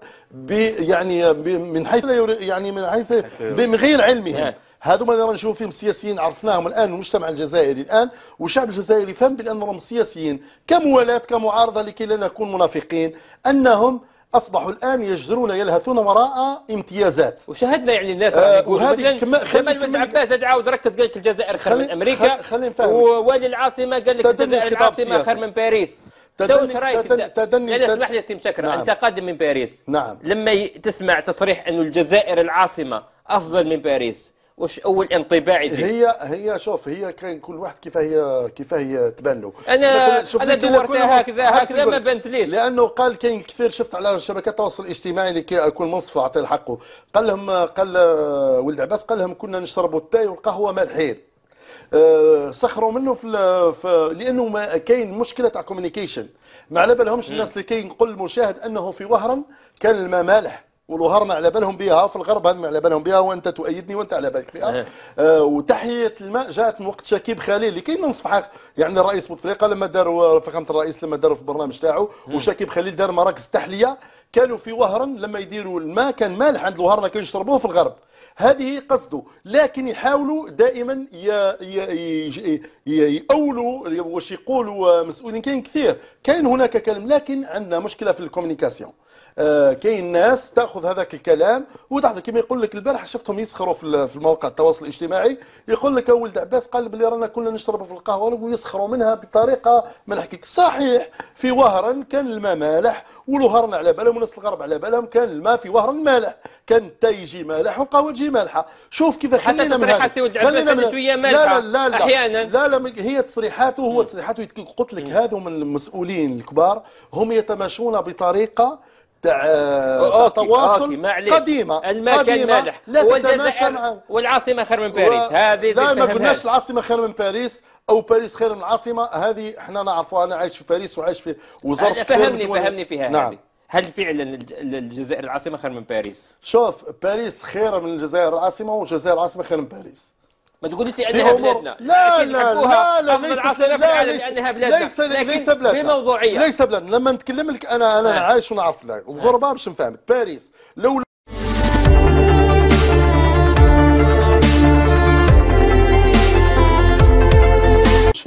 يعني, يعني من حيث يعني من حيث من غير علمهم آه. هذوما اللي نشوف فيهم سياسيين عرفناهم الان المجتمع الجزائري الان والشعب الجزائري فهم بان راهم سياسيين كموالاه كمعارضه لكي لا نكون منافقين انهم أصبحوا الآن يجرون يلهثون وراء امتيازات وشاهدنا يعني الناس آه وهذه كما جمال بن عباس عاود ركز قال لك الجزائر خير من أمريكا نفهم ووالي العاصمة قال لك الجزائر العاصمة خير من باريس تدني رايك تدني يعني اسمح لي سي شكرا نعم. أنت قادم من باريس نعم لما تسمع تصريح انه الجزائر العاصمة أفضل من باريس واش اول انطباع يجي هي هي شوف هي كاين كل واحد كيف هي كيف هي تبان له انا انا دورتها هكذا هكذا ما بنت ليش لانه قال كاين كثير شفت على شبكات التواصل الاجتماعي اللي كل منصف عطيه حقه قال لهم قال آه، ولد عباس قال لهم كنا نشربوا التاي والقهوه مالحين أه سخروا منه في, في لانه ما كاين مشكله تاع كوميونيكيشن ما على بالهمش الناس اللي كاين نقول المشاهد انه في وهران كان الماء مالح والوهرنا على بالهم بها في الغرب هم على بالهم بها وانت تؤيدني وانت على بالك بها إيه. آه وتحيه الماء جاءت من وقت شكيب خليل اللي كاين من صفحه يعني الرئيس بوتفليقه لما داروا فخامه الرئيس لما داروا في البرنامج تاعو إيه. وشكيب خليل دار مراكز تحليه كانوا في وهرن لما يديروا الماء كان مالح عند الوهرنا كانوا يشربوه في الغرب هذه قصده لكن يحاولوا دائما يأولوا واش يقولوا مسؤولين كاين كثير كاين هناك كلام لكن عندنا مشكله في الكومينيكاسيون آه، كاين ناس تاخذ هذاك الكلام وتحضر كما يقول لك البارح شفتهم يسخروا في المواقع التواصل الاجتماعي يقول لك ولد عباس قال بلي رانا كنا نشربوا في القهوه ويسخروا منها بطريقه ما نحكيك صحيح في وهران كان الماء مالح ولوهرنا على بالهم وناس الغرب على بالهم كان الماء في وهران مالح كان التاي يجي مالح والقهوه تجي مالحه شوف كيف خلينا من هذا خلينا من شويه مالحه لا لا لا, لا احيانا لا لا هي تصريحاته هو تصريحاته قلت لك هذو من المسؤولين الكبار هم يتماشون بطريقه تاع التواصل قديمه المكان مالح والجزائر والعاصمه خير من باريس و... هذه لا ما قلناش العاصمه خير من باريس او باريس خير من العاصمه هذه احنا نعرفوها انا عايش في باريس وعايش في وزاره فهمني فهمني فيها نعم. هذه هل فعلا الجزائر العاصمه خير من باريس؟ شوف باريس خير من الجزائر العاصمه والجزائر العاصمه خير من باريس ما تقوليش لي انها بلادنا لا لا لا لا ليس لا ليس لا بلادنا ليس ليس بلادنا لا ليس بلادنا لما نتكلم لك انا انا نعم. عايش ونعرف الغربه باش نفهمك باريس لا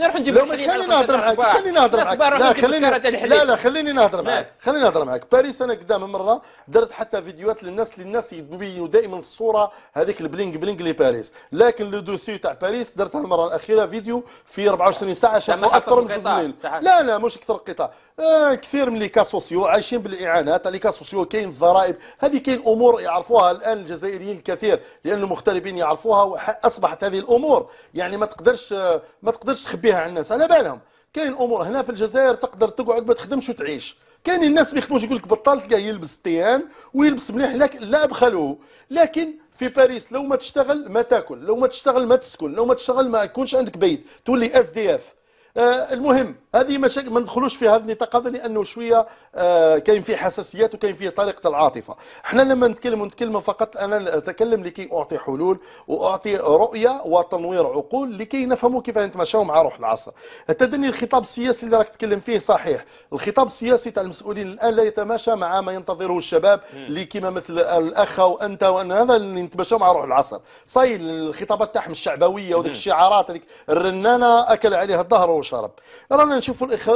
نروح نجيب لو خليني نهضر معاك خليني نهضر معاك لا خليني لا لا خليني نهضر معاك خليني نهضر معاك باريس انا قدام مره درت حتى فيديوهات للناس للناس يبينوا دائما الصوره هذيك البلينغ بلينغ لباريس لكن لو دوسي تاع باريس درتها المره الاخيره فيديو في 24 ساعه شافوا اكثر من 5 ملايين لا لا مش اكثر قطاع آه كثير من لي كاسوسيو عايشين بالاعانات لي كاسوسيو كاين الضرائب هذه كاين امور يعرفوها الان الجزائريين كثير لان المغتربين يعرفوها اصبحت هذه الامور يعني ما تقدرش آه، ما تقدرش تخبيها بها على الناس على بالهم كاين امور هنا في الجزائر تقدر تقعد ما تخدمش وتعيش كاين الناس ما يخدموش يقول لك بطل تلقاه يلبس تيان ويلبس مليح لكن لا بخلوه لكن في باريس لو ما تشتغل ما تاكل لو ما تشتغل ما تسكن لو ما تشتغل ما يكونش عندك بيت تولي اس دي اف آه، المهم هذه مشاكل ما ندخلوش في هذا النطاق هذا لانه شويه آه، كاين فيه حساسيات وكاين فيه طريقه العاطفه احنا لما نتكلم نتكلم فقط انا اتكلم لكي اعطي حلول واعطي رؤيه وتنوير عقول لكي نفهموا كيف نتمشاو مع روح العصر التدني الخطاب السياسي اللي راك تتكلم فيه صحيح الخطاب السياسي تاع المسؤولين الان لا يتماشى مع ما ينتظره الشباب اللي كما مثل الاخ وانت وانا هذا اللي نتمشاو مع روح العصر صاي الخطابات تاعهم الشعبويه وذيك الشعارات هذيك الرنانه اكل عليها الظهر وشرب رانا نشوفوا الإخ...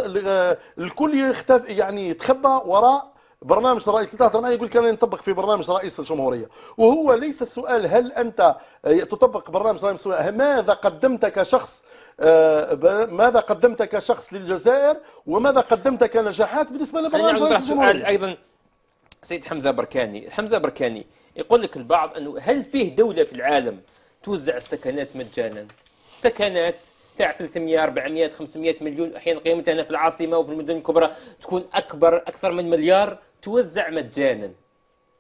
الكل يختف يعني يتخبى وراء برنامج رئيس التهتر معي يقول كان نطبق في برنامج رئيس الجمهورية وهو ليس السؤال هل أنت آه، تطبق برنامج رئيس الجمهورية ماذا قدمت كشخص آه، ماذا قدمت كشخص للجزائر وماذا قدمت كنجاحات بالنسبة لبرنامج رئيس الجمهورية سؤال أيضا سيد حمزة بركاني حمزة بركاني يقول لك البعض أنه هل فيه دولة في العالم توزع السكنات مجانا سكنات تاع 300 400 500 مليون احيانا قيمتها هنا في العاصمه وفي المدن الكبرى تكون اكبر اكثر من مليار توزع مجانا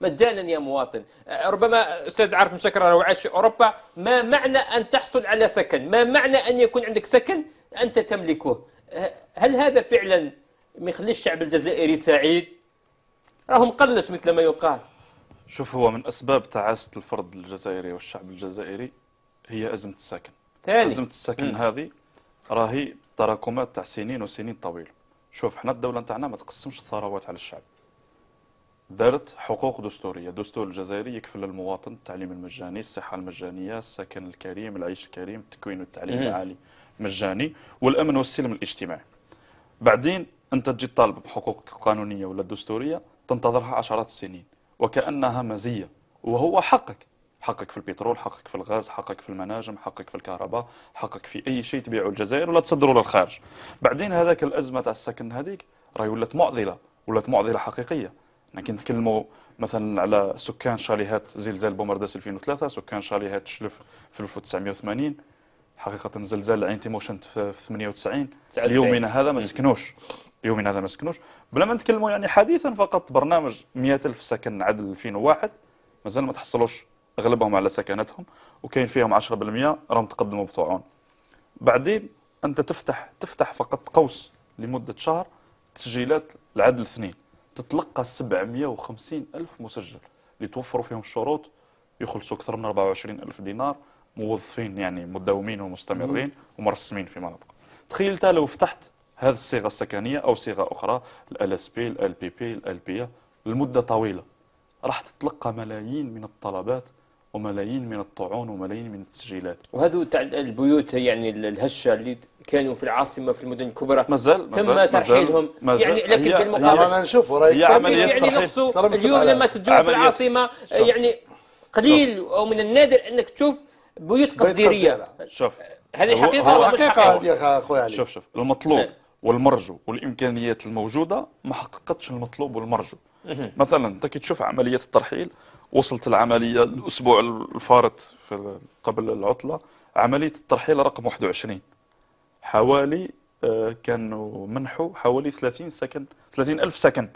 مجانا يا مواطن آه، ربما استاذ عارف مشكرة لو عاش في اوروبا ما معنى ان تحصل على سكن ما معنى ان يكون عندك سكن انت تملكه آه، هل هذا فعلا ما يخليش الشعب الجزائري سعيد راهم قلش مثل ما يقال شوف هو من اسباب تعاسه الفرد الجزائري والشعب الجزائري هي ازمه السكن ثاني أزمة السكن هذه راهي تراكمات تاع سنين وسنين طويلة شوف حنا الدولة نتاعنا ما تقسمش الثروات على الشعب دارت حقوق دستورية الدستور الجزائري يكفل للمواطن التعليم المجاني الصحة المجانية السكن الكريم العيش الكريم التكوين والتعليم العالي مجاني والأمن والسلم الاجتماعي بعدين أنت تجي تطالب بحقوق قانونيه ولا دستوريه تنتظرها عشرات السنين وكأنها مزية وهو حقك حقك في البترول حقك في الغاز حقك في المناجم حقك في الكهرباء حقك في أي شيء تبيعه الجزائر ولا تصدره للخارج بعدين هذاك الأزمة تاع السكن هذيك راهي ولات معضلة ولات معضلة حقيقية كي نتكلموا مثلا على سكان شاليهات زلزال بومرداس 2003 سكان شاليهات شلف في 1980 حقيقة زلزال عين تيموشنت في 98 يومنا هذا ما سكنوش يومنا هذا ما سكنوش بلا ما نتكلموا يعني حديثا فقط برنامج 100000 سكن عدل 2001 مازال ما تحصلوش اغلبهم على سكنتهم وكاين فيهم 10% راهم تقدموا بطوعون بعدين انت تفتح تفتح فقط قوس لمده شهر تسجيلات العدل اثنين تتلقى 750 ألف مسجل اللي توفروا فيهم الشروط يخلصوا أكثر من 24 ألف دينار موظفين يعني مداومين ومستمرين ومرسمين في مناطق تخيل انت لو فتحت هذه الصيغة السكنية أو صيغة أخرى ال اس بي ال بي بي ال بي لمدة طويلة راح تتلقى ملايين من الطلبات وملايين من الطعون وملايين من التسجيلات وهذو تاع البيوت يعني الهشه اللي كانوا في العاصمه في المدن الكبرى مازال تم ترحيلهم يعني لكن بالمقابل رانا نشوفوا راهي عمليه يعني نقصوا اليوم لما تجوا في العاصمه شوف. يعني قليل شوف. او من النادر انك تشوف بيوت قصديريه شوف هذه حقيقه حقيقه هذه اخويا علي شوف شوف المطلوب نعم. والمرجو والامكانيات الموجوده ما حققتش المطلوب والمرجو مثلا انت كي تشوف عمليه الترحيل وصلت العمليه الاسبوع الفارط قبل العطله عمليه الترحيل رقم 21 حوالي آه، كانوا منحوا حوالي 30 سكن 30 ألف سكن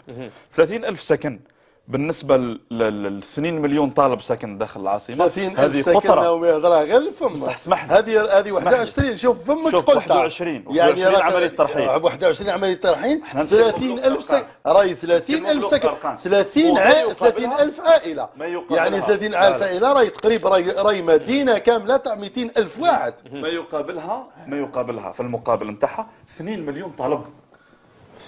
30 ألف سكن بالنسبه لل 2 مليون طالب ساكن داخل العاصمه 30 هذه قطره ويهضرها غير فم بصح اسمح لي هذه هذه 21 شوف فمك قلت 21 يعني 21 عمليه ترحيل 21 عمليه ترحيل 30000 ساكن راهي الف سكن 30 عائله 30 الف عائله يعني 30 الف عائله راهي تقريبا راهي مدينه كامله تاع 200 الف واحد ما يقابلها ما يقابلها في المقابل نتاعها 2 مليون طالب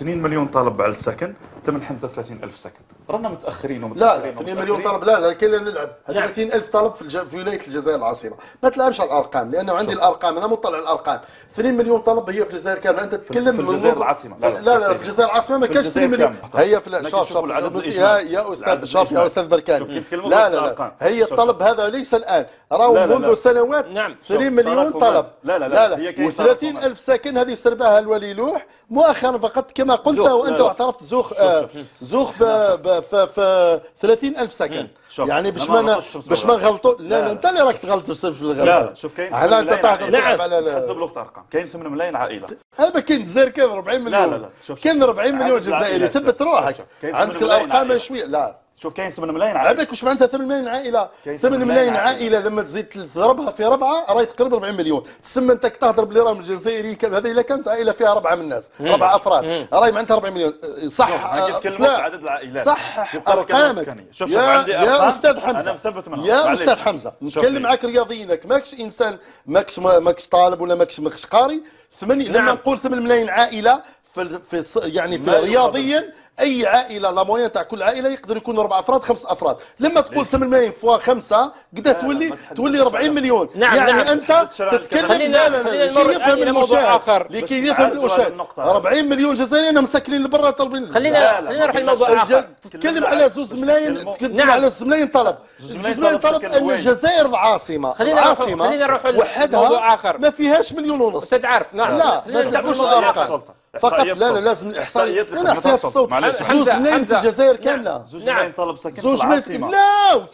2 مليون طالب على السكن تم 30 30000 سكن رانا متاخرين ومتاخرين لا 2 مليون طالب لا لا كاين لا نلعب 30000 نعم. طالب في, الج... في ولايه الجزائر العاصمه ما تلعبش على الارقام لانه عندي شو. الارقام انا مطلع على الارقام 2 مليون طالب هي في الجزائر كامله انت تتكلم في الجزائر العاصمه لا لا, لا, لا في الجزائر العاصمه ما كانش 2 مليون هي في شوف شوف يا استاذ شوف يا استاذ بركان لا لا لا هي الطلب هذا ليس الان راهو منذ سنوات 2 نعم، مليون طلب لا لا لا و 30000 ساكن هذه سرباها الولي لوح مؤخرا فقط كما قلت وانت اعترفت زوخ آه، زوخ ب 30 30000 سكن يعني باش ما باش ما غلطوا لا لا انت اللي راك تغلط في الغلط لا شوف كاين على انت تلعب على تبلغ ارقام كاين 8 ملايين عائله هذا كاين جزائر كاين 40 مليون لا لا لا كاين 40 مليون جزائري ثبت روحك عندك الارقام شويه لا شوف كاين 8 ملايين عائله عبالك واش معناتها 8 ملايين عائله 8 ملايين عائله لما تزيد تضربها في ربعه راهي تقرب 40 مليون تسمى انت تهضر باللي راهم الجزائري هذا الا كانت عائله فيها ربعه من الناس ربعه افراد راهي معناتها 40 مليون أه، صح أه، لا عدد العائلات صح ارقامك شوف يا, عندي يا استاذ حمزه انا مثبت منها يا استاذ حمزه نتكلم معك رياضيينك ماكش انسان ماكش ماكش طالب ولا ماكش ماكش قاري 8 لما نعم. نقول 8 ملايين عائله في في يعني في رياضيا اي عائله لا موين تاع كل عائله يقدر يكون اربع افراد خمس افراد لما تقول 800 إيه. فوا 5 قد تولي تولي 40 مليون نعم يعني نعم. انت تتكلم لا لا لا لكي يفهم الموضوع اخر لكي يفهم المشاهد 40 مليون جزائري انا مسكنين لبرا طالبين خلينا خلينا نروح لموضوع اخر تتكلم على زوز ملايين تتكلم نعم. على زوز ملايين طلب زوز ملايين طلب ان الجزائر العاصمه العاصمه وحدها ما فيهاش مليون ونص نعم لا ما تلعبوش الارقام فقط لا لا لازم الاحصائي لا لا احصائيات الصوت زوج منين في الجزائر كامله زوج منين طلب سكن زوج منين لا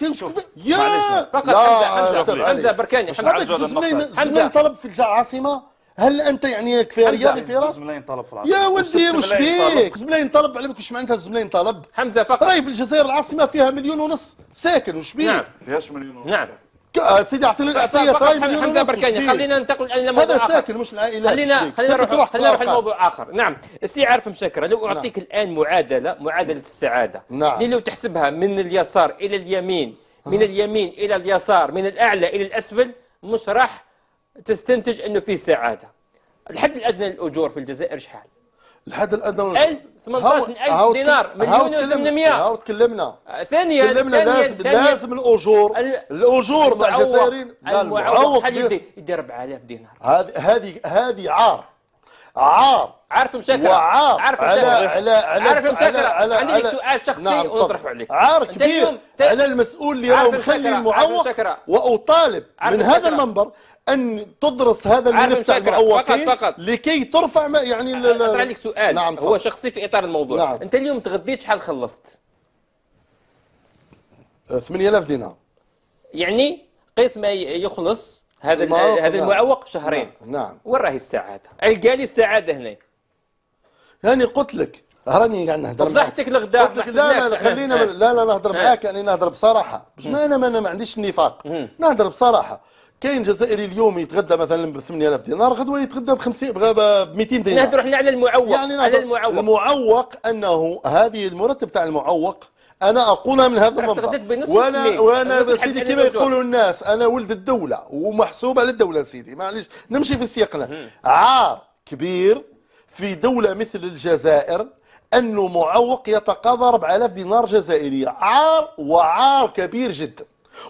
يا فقط حمزه حمزه بركاني حمزه زوج منين طلب في العاصمه هل انت يعني كفايه رياضي يعني في راسك؟ زملاين طلب في العاصمه يا ولدي واش بيك؟ زملاين طلب على بالك واش معناتها زملاين طلب؟ حمزه فقط راهي في الجزائر العاصمه فيها مليون ونص ساكن واش بيك؟ نعم فيهاش مليون ونص نعم آه، سيدي اعطيني الاحصائيه طيب مليون إيه. خلينا ننتقل الى موضوع هذا ساكن مش العائلات خلينا خلينا نروح خلينا نروح لموضوع اخر نعم السي عارف مشكره لو نعم. اعطيك نعم. الان معادله معادله السعاده نعم اللي لو تحسبها من اليسار الى اليمين من اليمين الى اليسار من الاعلى الى الاسفل مش راح تستنتج انه في سعاده الحد الادنى للاجور في الجزائر شحال لحد الان 18000 دينار مليون و800 هاو تكلمنا ثانية تكلمنا لازم لازم الاجور الاجور تاع الجزائريين المعوق بحال يدير 4000 دينار هذه هذه هذه عار عار عارف مسكره وعار عارف على على على عارف مسكره على عندي لك سؤال شخصي نعم ونطرحه عليك عار كبير على المسؤول اللي راه مخلي المعوق واطالب من هذا المنبر ان تدرس هذا الملف المعوقين فقط فقط لكي ترفع ما يعني اطرح لك سؤال نعم هو شخصي في اطار الموضوع نعم. انت اليوم تغديت شحال خلصت 8000 أه، دينار يعني قيس ما يخلص هذا هذا نعم. المعوق شهرين نعم, نعم. وين راهي السعاده لي السعاده هنا هاني يعني قلت لك راني يعني نهضر بصحتك الغداء لا لا لا خلينا لا لا نهضر معاك يعني نهضر بصراحه باش ما انا ما انا ما عنديش النفاق نهضر بصراحه كاين جزائري اليوم يتغدى مثلا ب 8000 دينار غدوه يتغدى ب 50 ب 200 دينار نهضروا احنا على المعوق يعني على المعوق المعوق انه هذه المرتب تاع المعوق انا اقولها من هذا المنبر وانا وانا سيدي كما يقولوا الناس انا ولد الدوله ومحسوب على الدوله سيدي معليش نمشي في سياقنا عار كبير في دوله مثل الجزائر انه معوق يتقاضى 4000 دينار جزائريه عار وعار كبير جدا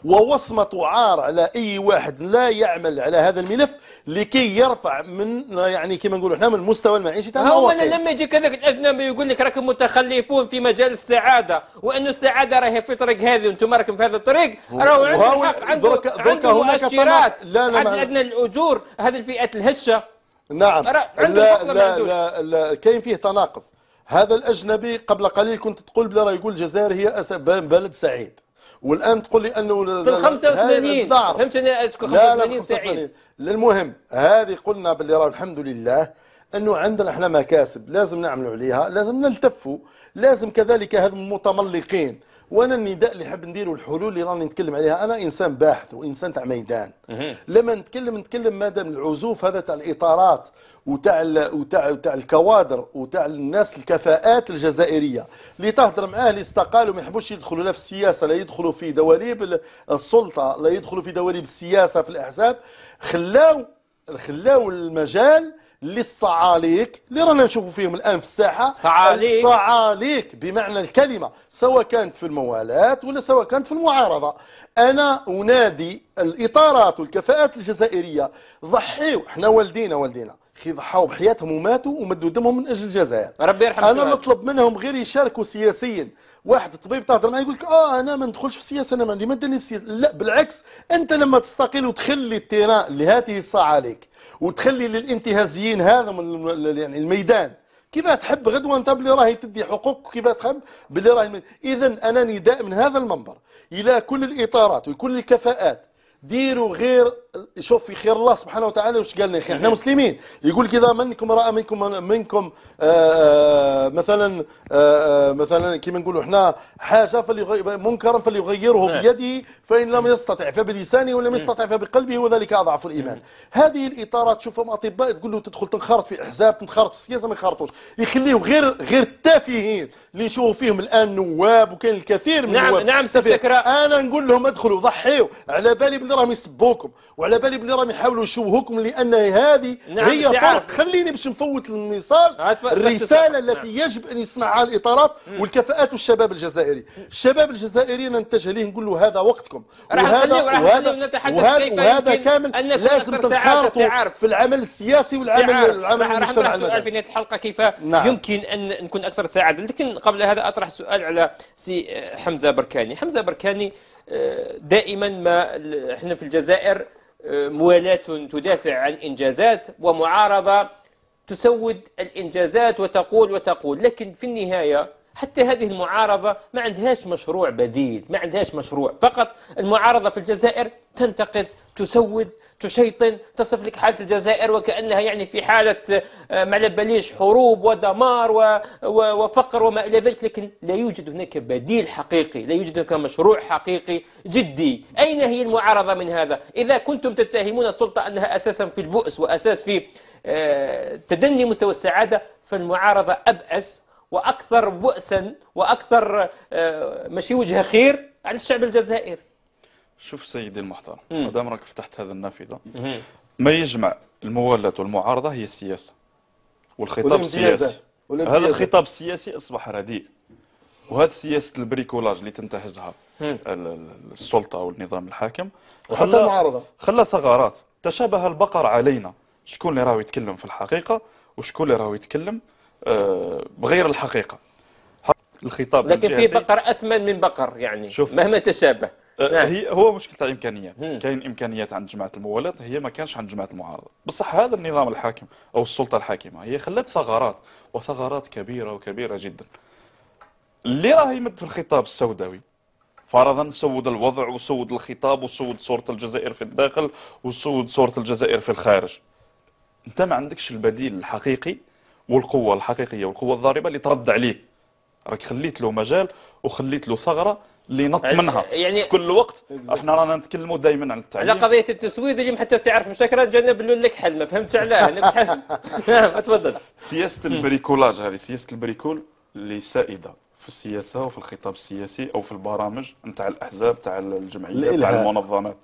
ووصمة عار على أي واحد لا يعمل على هذا الملف لكي يرفع من يعني كما نقولوا احنا من المستوى المعيشي تاعنا هو أنا لما يجي كذاك الأجنبي يقول لك راكم متخلفون في مجال السعادة وأن السعادة راهي في طريق هذه وأنتم راكم في هذا الطريق راهو عنده حق عنده, ذرك عنده هناك مؤشرات لا لا أدنى الأجور هذه الفئات الهشة نعم لا لا, لا لا كاين فيه تناقض هذا الاجنبي قبل قليل كنت تقول بلا راه يقول الجزائر هي بلد سعيد والان تقول لي انه في ال 85 فهمت انا اسكو 85 سعيد المهم هذه قلنا باللي راه الحمد لله انه عندنا احنا مكاسب لازم نعملوا عليها لازم نلتفوا لازم كذلك هذ المتملقين وانا النداء اللي حاب نديره الحلول اللي راني نتكلم عليها انا انسان باحث وانسان تاع ميدان لما نتكلم نتكلم مادام العزوف هذا تاع الاطارات وتاع وتاع وتاع الكوادر وتاع الناس الكفاءات الجزائريه اللي تهضر معاه اللي استقالوا ما يحبوش يدخلوا لا في السياسه لا يدخلوا في دواليب السلطه لا يدخلوا في دواليب السياسه في الاحزاب خلاو خلاو المجال للصعاليك اللي رانا نشوفوا فيهم الان في الساحه صعاليك صعاليك بمعنى الكلمه سواء كانت في الموالاه ولا سواء كانت في المعارضه انا انادي الاطارات والكفاءات الجزائريه ضحيوا احنا والدينا والدينا خي ضحاو بحياتهم وماتوا ومدوا دمهم من اجل الجزائر ربي يرحم انا نطلب منهم غير يشاركوا سياسيا واحد الطبيب تهضر معاه يقول لك اه انا ما ندخلش في السياسه انا ما عندي ما تدني السياسه لا بالعكس انت لما تستقيل وتخلي التيران لهذه الساعه عليك وتخلي للانتهازيين هذا من يعني الميدان كيف تحب غدوه انت باللي راهي تدي حقوقك كيف تحب باللي راهي اذا انا نداء من هذا المنبر الى كل الاطارات وكل الكفاءات ديروا غير يشوف في خير الله سبحانه وتعالى وش قال لنا خير احنا إيه. مسلمين يقول كذا منكم راى منكم منكم آآ آه، آه، مثلا آآ آه، مثلا كما نقولوا احنا حاجه فليغير منكرا فليغيره إيه. بيده فان لم يستطع فبلسانه ولم إيه. يستطع فبقلبه وذلك اضعف الايمان هذه الاطاره تشوفهم اطباء تقول له تدخل تنخرط في احزاب تنخرط في السياسه ما يخرطوش يخليه غير غير التافهين اللي نشوفوا فيهم الان نواب وكاين الكثير من نعم نعم انا نقول لهم ادخلوا ضحيوا على بالي بلي راهم يسبوكم وعلى بالي بلي راهم يحاولوا يشوهوكم لان هذه نعم هي طرق خليني باش نفوت الميساج الرساله نعم. التي يجب ان يسمعها الاطارات مم. والكفاءات والشباب الجزائري الشباب الجزائري ننتجه ليه نقول له هذا وقتكم وهذا وهذا وهذا, وهذا كامل لازم تنخرطوا في العمل السياسي والعمل المجتمعي العمل نطرح سؤال في نهايه الحلقه كيف نعم. يمكن ان نكون اكثر سعاده لكن قبل هذا اطرح سؤال على سي حمزه بركاني حمزه بركاني آه، دائما ما احنا في الجزائر موالاة تدافع عن إنجازات ومعارضة تسود الإنجازات وتقول وتقول لكن في النهاية حتى هذه المعارضة ما عندهاش مشروع بديل ما عندهاش مشروع فقط المعارضة في الجزائر تنتقد تسود تشيطن تصف لك حالة الجزائر وكأنها يعني في حالة آه، ما باليش حروب ودمار وفقر وما إلى ذلك لكن لا يوجد هناك بديل حقيقي لا يوجد هناك مشروع حقيقي جدي أين هي المعارضة من هذا إذا كنتم تتهمون السلطة أنها أساسا في البؤس وأساس في آه، تدني مستوى السعادة فالمعارضة أبأس وأكثر بؤسا وأكثر آه، مشي وجه خير على الشعب الجزائري شوف سيدي المحترم ما دام راك فتحت هذا النافذه ما يجمع الموالاه والمعارضه هي السياسه والخطاب السياسي هذا الخطاب السياسي اصبح رديء وهذه سياسه البريكولاج اللي تنتهزها السلطه او النظام الحاكم حتى المعارضه خلى ثغرات تشابه البقر علينا شكون اللي راهو يتكلم في الحقيقه وشكون اللي راهو يتكلم آه بغير الحقيقه الخطاب لكن في بقر اسمن من بقر يعني شوف مهما تشابه آه، نعم. هي هو مشكل تاع امكانيات كاين امكانيات عند جماعه الموالات هي ما كانش عند جماعه المعارضه بصح هذا النظام الحاكم او السلطه الحاكمه هي خلات ثغرات وثغرات كبيره وكبيره جدا اللي راه يمد في الخطاب السوداوي فرضا سود الوضع وسود الخطاب وسود صوره الجزائر في الداخل وسود صوره الجزائر في الخارج انت ما عندكش البديل الحقيقي والقوه الحقيقيه والقوه الضاربه اللي ترد عليه راك خليت له مجال وخليت له ثغره اللي ينط منها يعني في كل وقت احنا رانا نتكلموا دائما على التعليم على قضيه التسويد اليوم حتى سي عارف مشاكل جانا بلول لك حل ما فهمتش علاه نعم اتفضل تفضل سياسه البريكولاج هذه سياسه البريكول اللي سائده في السياسه وفي الخطاب السياسي او في البرامج نتاع الاحزاب تاع الجمعيات تاع المنظمات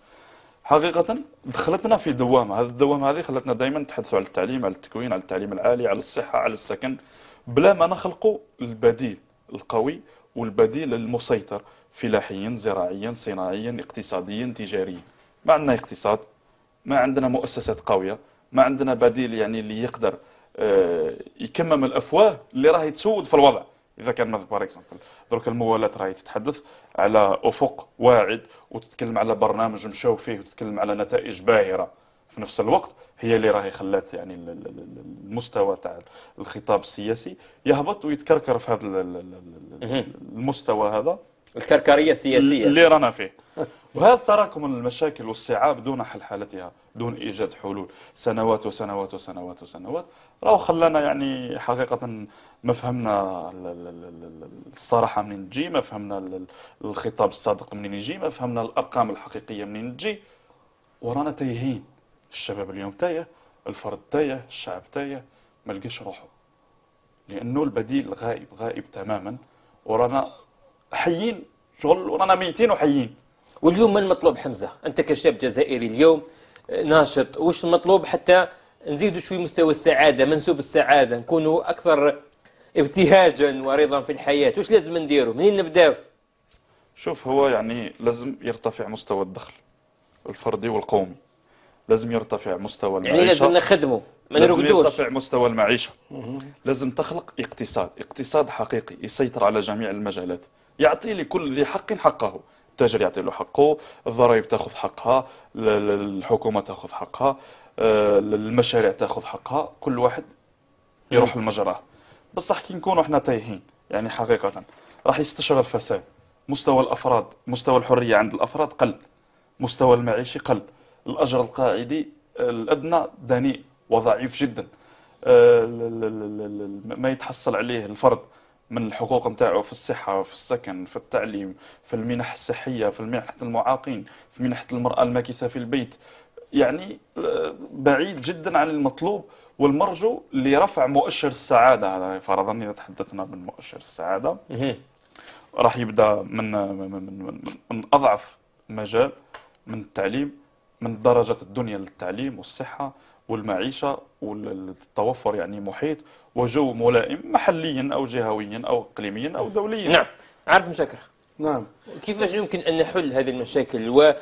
حقيقه دخلتنا في دوامه هذه الدوامه هذه خلتنا دائما نتحدثوا على التعليم على التكوين على التعليم العالي على الصحه على السكن بلا ما نخلقوا البديل القوي والبديل المسيطر فلاحيا زراعيا صناعيا اقتصاديا تجاريا ما عندنا اقتصاد ما عندنا مؤسسات قويه ما عندنا بديل يعني اللي يقدر آه، يكمم الافواه اللي راهي تسود في الوضع اذا كان مثلا بار اكزومبل دروك الموالات راهي تتحدث على افق واعد وتتكلم على برنامج مشاو فيه وتتكلم على نتائج باهره في نفس الوقت هي اللي راهي خلات يعني المستوى تاع الخطاب السياسي يهبط ويتكركر في هذا المستوى هذا الكركريه السياسيه اللي رانا فيه وهذا تراكم المشاكل والصعاب دون حل حالتها دون ايجاد حلول سنوات وسنوات وسنوات وسنوات راهو خلانا يعني حقيقه ما فهمنا الصراحه منين تجي ما فهمنا الخطاب الصادق منين يجي ما فهمنا الارقام الحقيقيه منين تجي ورانا تايهين الشباب اليوم تايه الفرد تايه الشعب تايه ما لقاش روحه لانه البديل غائب غائب تماما ورانا حيين شغل ورانا ميتين وحيين واليوم ما المطلوب حمزه انت كشاب جزائري اليوم ناشط وش المطلوب حتى نزيدوا شوي مستوى السعاده منسوب السعاده نكونوا اكثر ابتهاجا ورضا في الحياه وش لازم نديروا منين نبداو شوف هو يعني لازم يرتفع مستوى الدخل الفردي والقومي لازم يرتفع مستوى المعيشه يعني لازم نخدمه ما نرقدوش لازم يرتفع مستوى المعيشه لازم تخلق اقتصاد اقتصاد حقيقي يسيطر على جميع المجالات يعطي لكل ذي حق حقه التاجر يعطي له حقه الضرائب تاخذ حقها الحكومه تاخذ حقها آه، المشاريع تاخذ حقها كل واحد يروح لمجراه بصح كي نكونوا احنا تايهين يعني حقيقه راح يستشغل فساد مستوى الافراد مستوى الحريه عند الافراد قل مستوى المعيشه قل الأجر القاعدي الأدنى دنيء وضعيف جدا آه، ما يتحصل عليه الفرد من الحقوق نتاعو في الصحة في السكن في التعليم في المنح الصحية في منحة المعاقين في منحة المرأة الماكثة في البيت يعني آه، بعيد جدا عن المطلوب والمرجو لرفع مؤشر السعادة هذا فرضا إذا تحدثنا من مؤشر السعادة راح يبدأ من, من, من, من أضعف مجال من التعليم من درجة الدنيا للتعليم والصحة والمعيشة والتوفر يعني محيط وجو ملائم محليا أو جهويا أو إقليميا أو دوليا نعم عارف مشاكل نعم كيفاش يمكن أن نحل هذه المشاكل و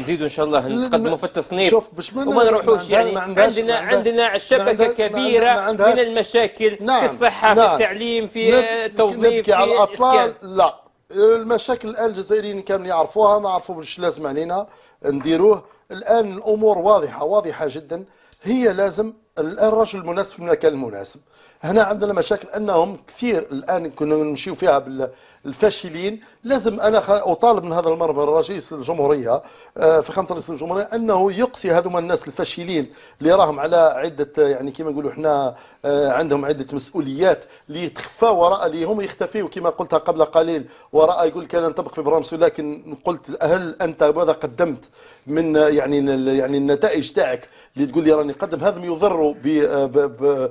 نزيدوا ان شاء الله نتقدموا في التصنيف شوف باش وما نروحوش يعني ما عندنا عندنا, عندنا شبكه كبيره من المشاكل نعم. في الصحه نعم. في التعليم في التوظيف نبكي في على الاطفال لا المشاكل الان الجزائريين كانوا يعرفوها نعرفوا باش لازم علينا نديروه الآن الأمور واضحة واضحة جدا هي لازم الآن الرجل المناسب في المكان المناسب هنا عندنا مشاكل انهم كثير الان كنا نمشيو فيها بالفاشلين لازم انا اطالب من هذا المرة رئيس الجمهوريه آه، فخامه رئيس الجمهوريه انه يقصي هذوما الناس الفاشلين اللي راهم على عده يعني كما نقولوا احنا آه، عندهم عده مسؤوليات اللي يتخفى وراء اللي هم يختفيوا كما قلتها قبل قليل وراء يقول لك انا نطبق في برامج لكن قلت هل انت ماذا قدمت من آه، يعني يعني النتائج تاعك اللي تقول لي راني قدم هذا يضر ب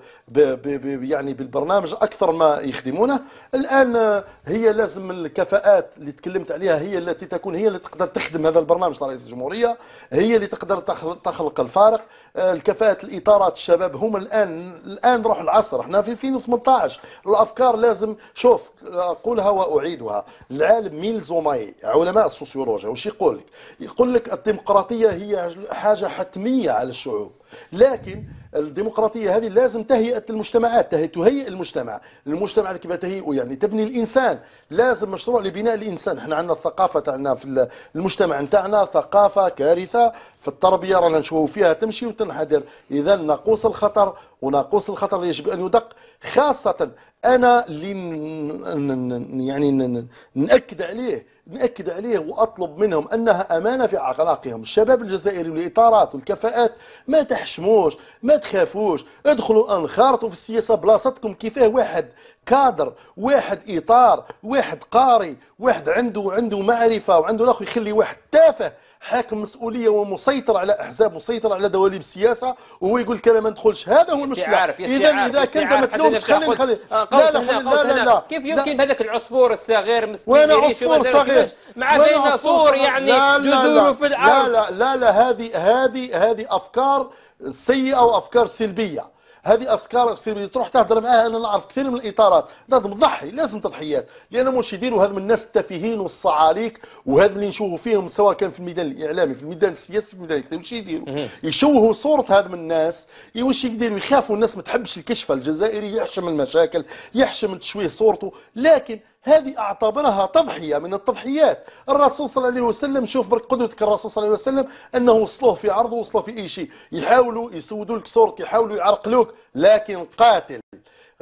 يعني بالبرنامج اكثر ما يخدمونه الان آه، هي لازم الكفاءات اللي تكلمت عليها هي التي تكون هي اللي تقدر تخدم هذا البرنامج رئيس الجمهوريه هي اللي تقدر تخلق الفارق آه، الكفاءات الاطارات الشباب هم الان الان روح العصر احنا في 2018 الافكار لازم شوف اقولها واعيدها العالم ميل زوماي علماء السوسيولوجيا وش يقول لك يقول لك الديمقراطيه هي حاجه حتميه على الشعوب لكن الديمقراطيه هذه لازم تهيئه المجتمعات تهيئ المجتمع المجتمع كيف تهيئه يعني تبني الانسان لازم مشروع لبناء الانسان احنا عندنا الثقافه تاعنا في المجتمع نتاعنا ثقافه كارثه في التربيه رانا نشوفوا فيها تمشي وتنحدر اذا ناقوس الخطر وناقوس الخطر يجب ان يدق خاصة أنا اللي يعني نأكد عليه نأكد عليه وأطلب منهم أنها أمانة في أخلاقهم الشباب الجزائري والإطارات والكفاءات ما تحشموش ما تخافوش ادخلوا انخرطوا في السياسة بلاصتكم كيفاه واحد كادر واحد إطار واحد قاري واحد عنده عنده معرفة وعنده الأخ يخلي واحد تافه حاكم مسؤوليه ومسيطر على احزاب مسيطر على دواليب السياسه وهو يقول لك انا ما ندخلش هذا هو المشكله اذا اذا كنت ما تلومش خلينا نخلي آه، لا لا لا لا, لا لا كيف يمكن هذاك العصفور الصغير مسكين وانا عصفور صغير مع ديناصور يعني جذوره في الارض لا لا لا لا هذه هذه هذه افكار سيئه وافكار سلبيه هذه أسكار في تروح تهدر معاها انا نعرف كثير من الاطارات لازم تضحي لازم تضحيات لان مش يديروا هذا من الناس التافهين والصعاليك وهذا اللي نشوفوا فيهم سواء كان في الميدان الاعلامي في الميدان السياسي في الميدان الكثير واش يديروا يشوهوا صوره هذا من الناس واش يديروا يخافوا الناس ما تحبش الكشفه الجزائري يحشم المشاكل يحشم تشويه صورته لكن هذه اعتبرها تضحيه من التضحيات الرسول صلى الله عليه وسلم شوف برك قدوتك الرسول صلى الله عليه وسلم انه وصلوه في عرضه وصلوه في اي شيء يحاولوا يسودوا لك صورتك يحاولوا يعرقلوك لكن قاتل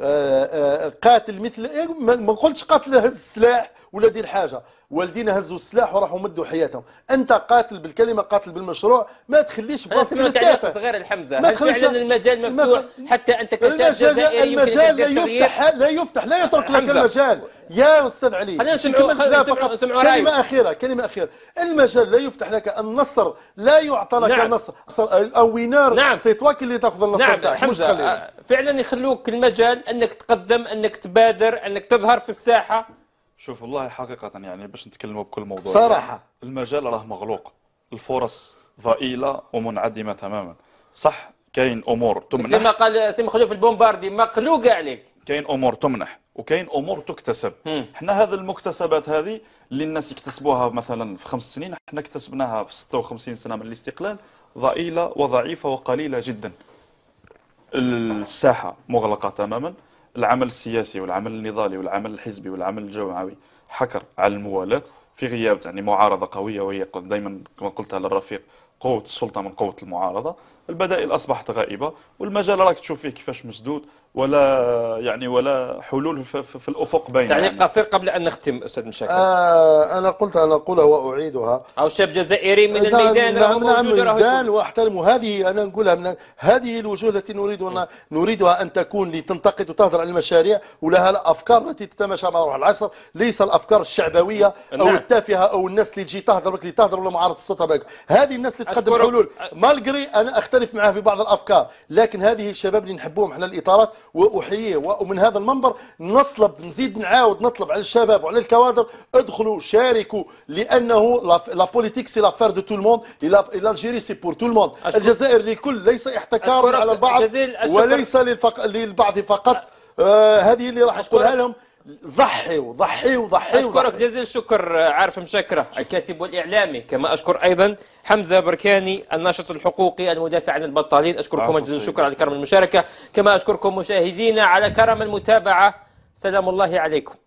آآ آه، آآ آه، قاتل مثل إيه؟ ما قلتش قاتل السلاح ولا دير حاجه والدينا هزوا السلاح وراحوا مدوا حياتهم انت قاتل بالكلمه قاتل بالمشروع ما تخليش بلاصتك للتافه صغير الحمزه ما تخليش فعلا المجال مفتوح حتى انت كشاب جزائري المجال لا يفتح لا يفتح لا يترك لك المجال يا استاذ علي خلينا نسمعوا كلمه اخيره كلمه اخيره المجال لا يفتح لك النصر لا يعطى لك نعم. النصر او وينار نعم. سيتواك اللي تاخذ النصر نعم. تاعك مش آه، فعلا يخلوك المجال انك تقدم انك تبادر انك تظهر في الساحه شوف والله حقيقة يعني باش نتكلموا بكل موضوع صراحة المجال راه مغلوق الفرص ضئيلة ومنعدمة تماما صح كاين امور تمنح كما قال سي مخلوف البومباردي مقلوق عليك كاين امور تمنح وكاين امور تكتسب حنا هذه المكتسبات هذه اللي الناس يكتسبوها مثلا في خمس سنين حنا اكتسبناها في 56 سنه من الاستقلال ضئيله وضعيفه وقليله جدا الساحه مغلقه تماما العمل السياسي والعمل النضالي والعمل الحزبي والعمل الجمعوي حكر على الموالاة في غياب يعني معارضة قوية وهي دائما كما قلتها للرفيق قوة السلطة من قوة المعارضة البدائل أصبحت غائبة والمجال راك تشوف فيه كيفاش مسدود ولا يعني ولا حلول في, في الأفق بين تعليق يعني. قصير قبل أن نختم أستاذ مشاكل آه أنا قلت أنا أقولها وأعيدها أو شاب جزائري من نعم، الميدان نعم نعم الميدان وأحترم هذه أنا نقولها من هذه الوجوه التي نريد نريدها أن تكون لتنتقد وتهضر على المشاريع ولها الأفكار التي تتماشى مع روح العصر ليس الأفكار الشعبوية نعم. أو نعم. التافهة أو الناس اللي تجي تهضر اللي ولا معارضة السلطة هذه الناس اللي تقدم حلول مالجري أنا أختار اختلف معه في بعض الافكار لكن هذه الشباب اللي نحبوهم احنا الاطارات واحييه ومن هذا المنبر نطلب نزيد نعاود نطلب على الشباب وعلى الكوادر ادخلوا شاركوا لانه لا بوليتيك سي لافير دو تو الموند الجيري سي بور تو الموند الجزائر لكل ليس احتكار على البعض وليس للبعض فقط آه هذه اللي راح نقولها لهم ضحي وضحي وضحي أشكرك جزيل الشكر عارف مشكرة الكاتب والإعلامي كما أشكر أيضا حمزة بركاني الناشط الحقوقي المدافع عن البطالين أشكركم جزيل الشكر على كرم المشاركة كما أشكركم مشاهدينا على كرم المتابعة سلام الله عليكم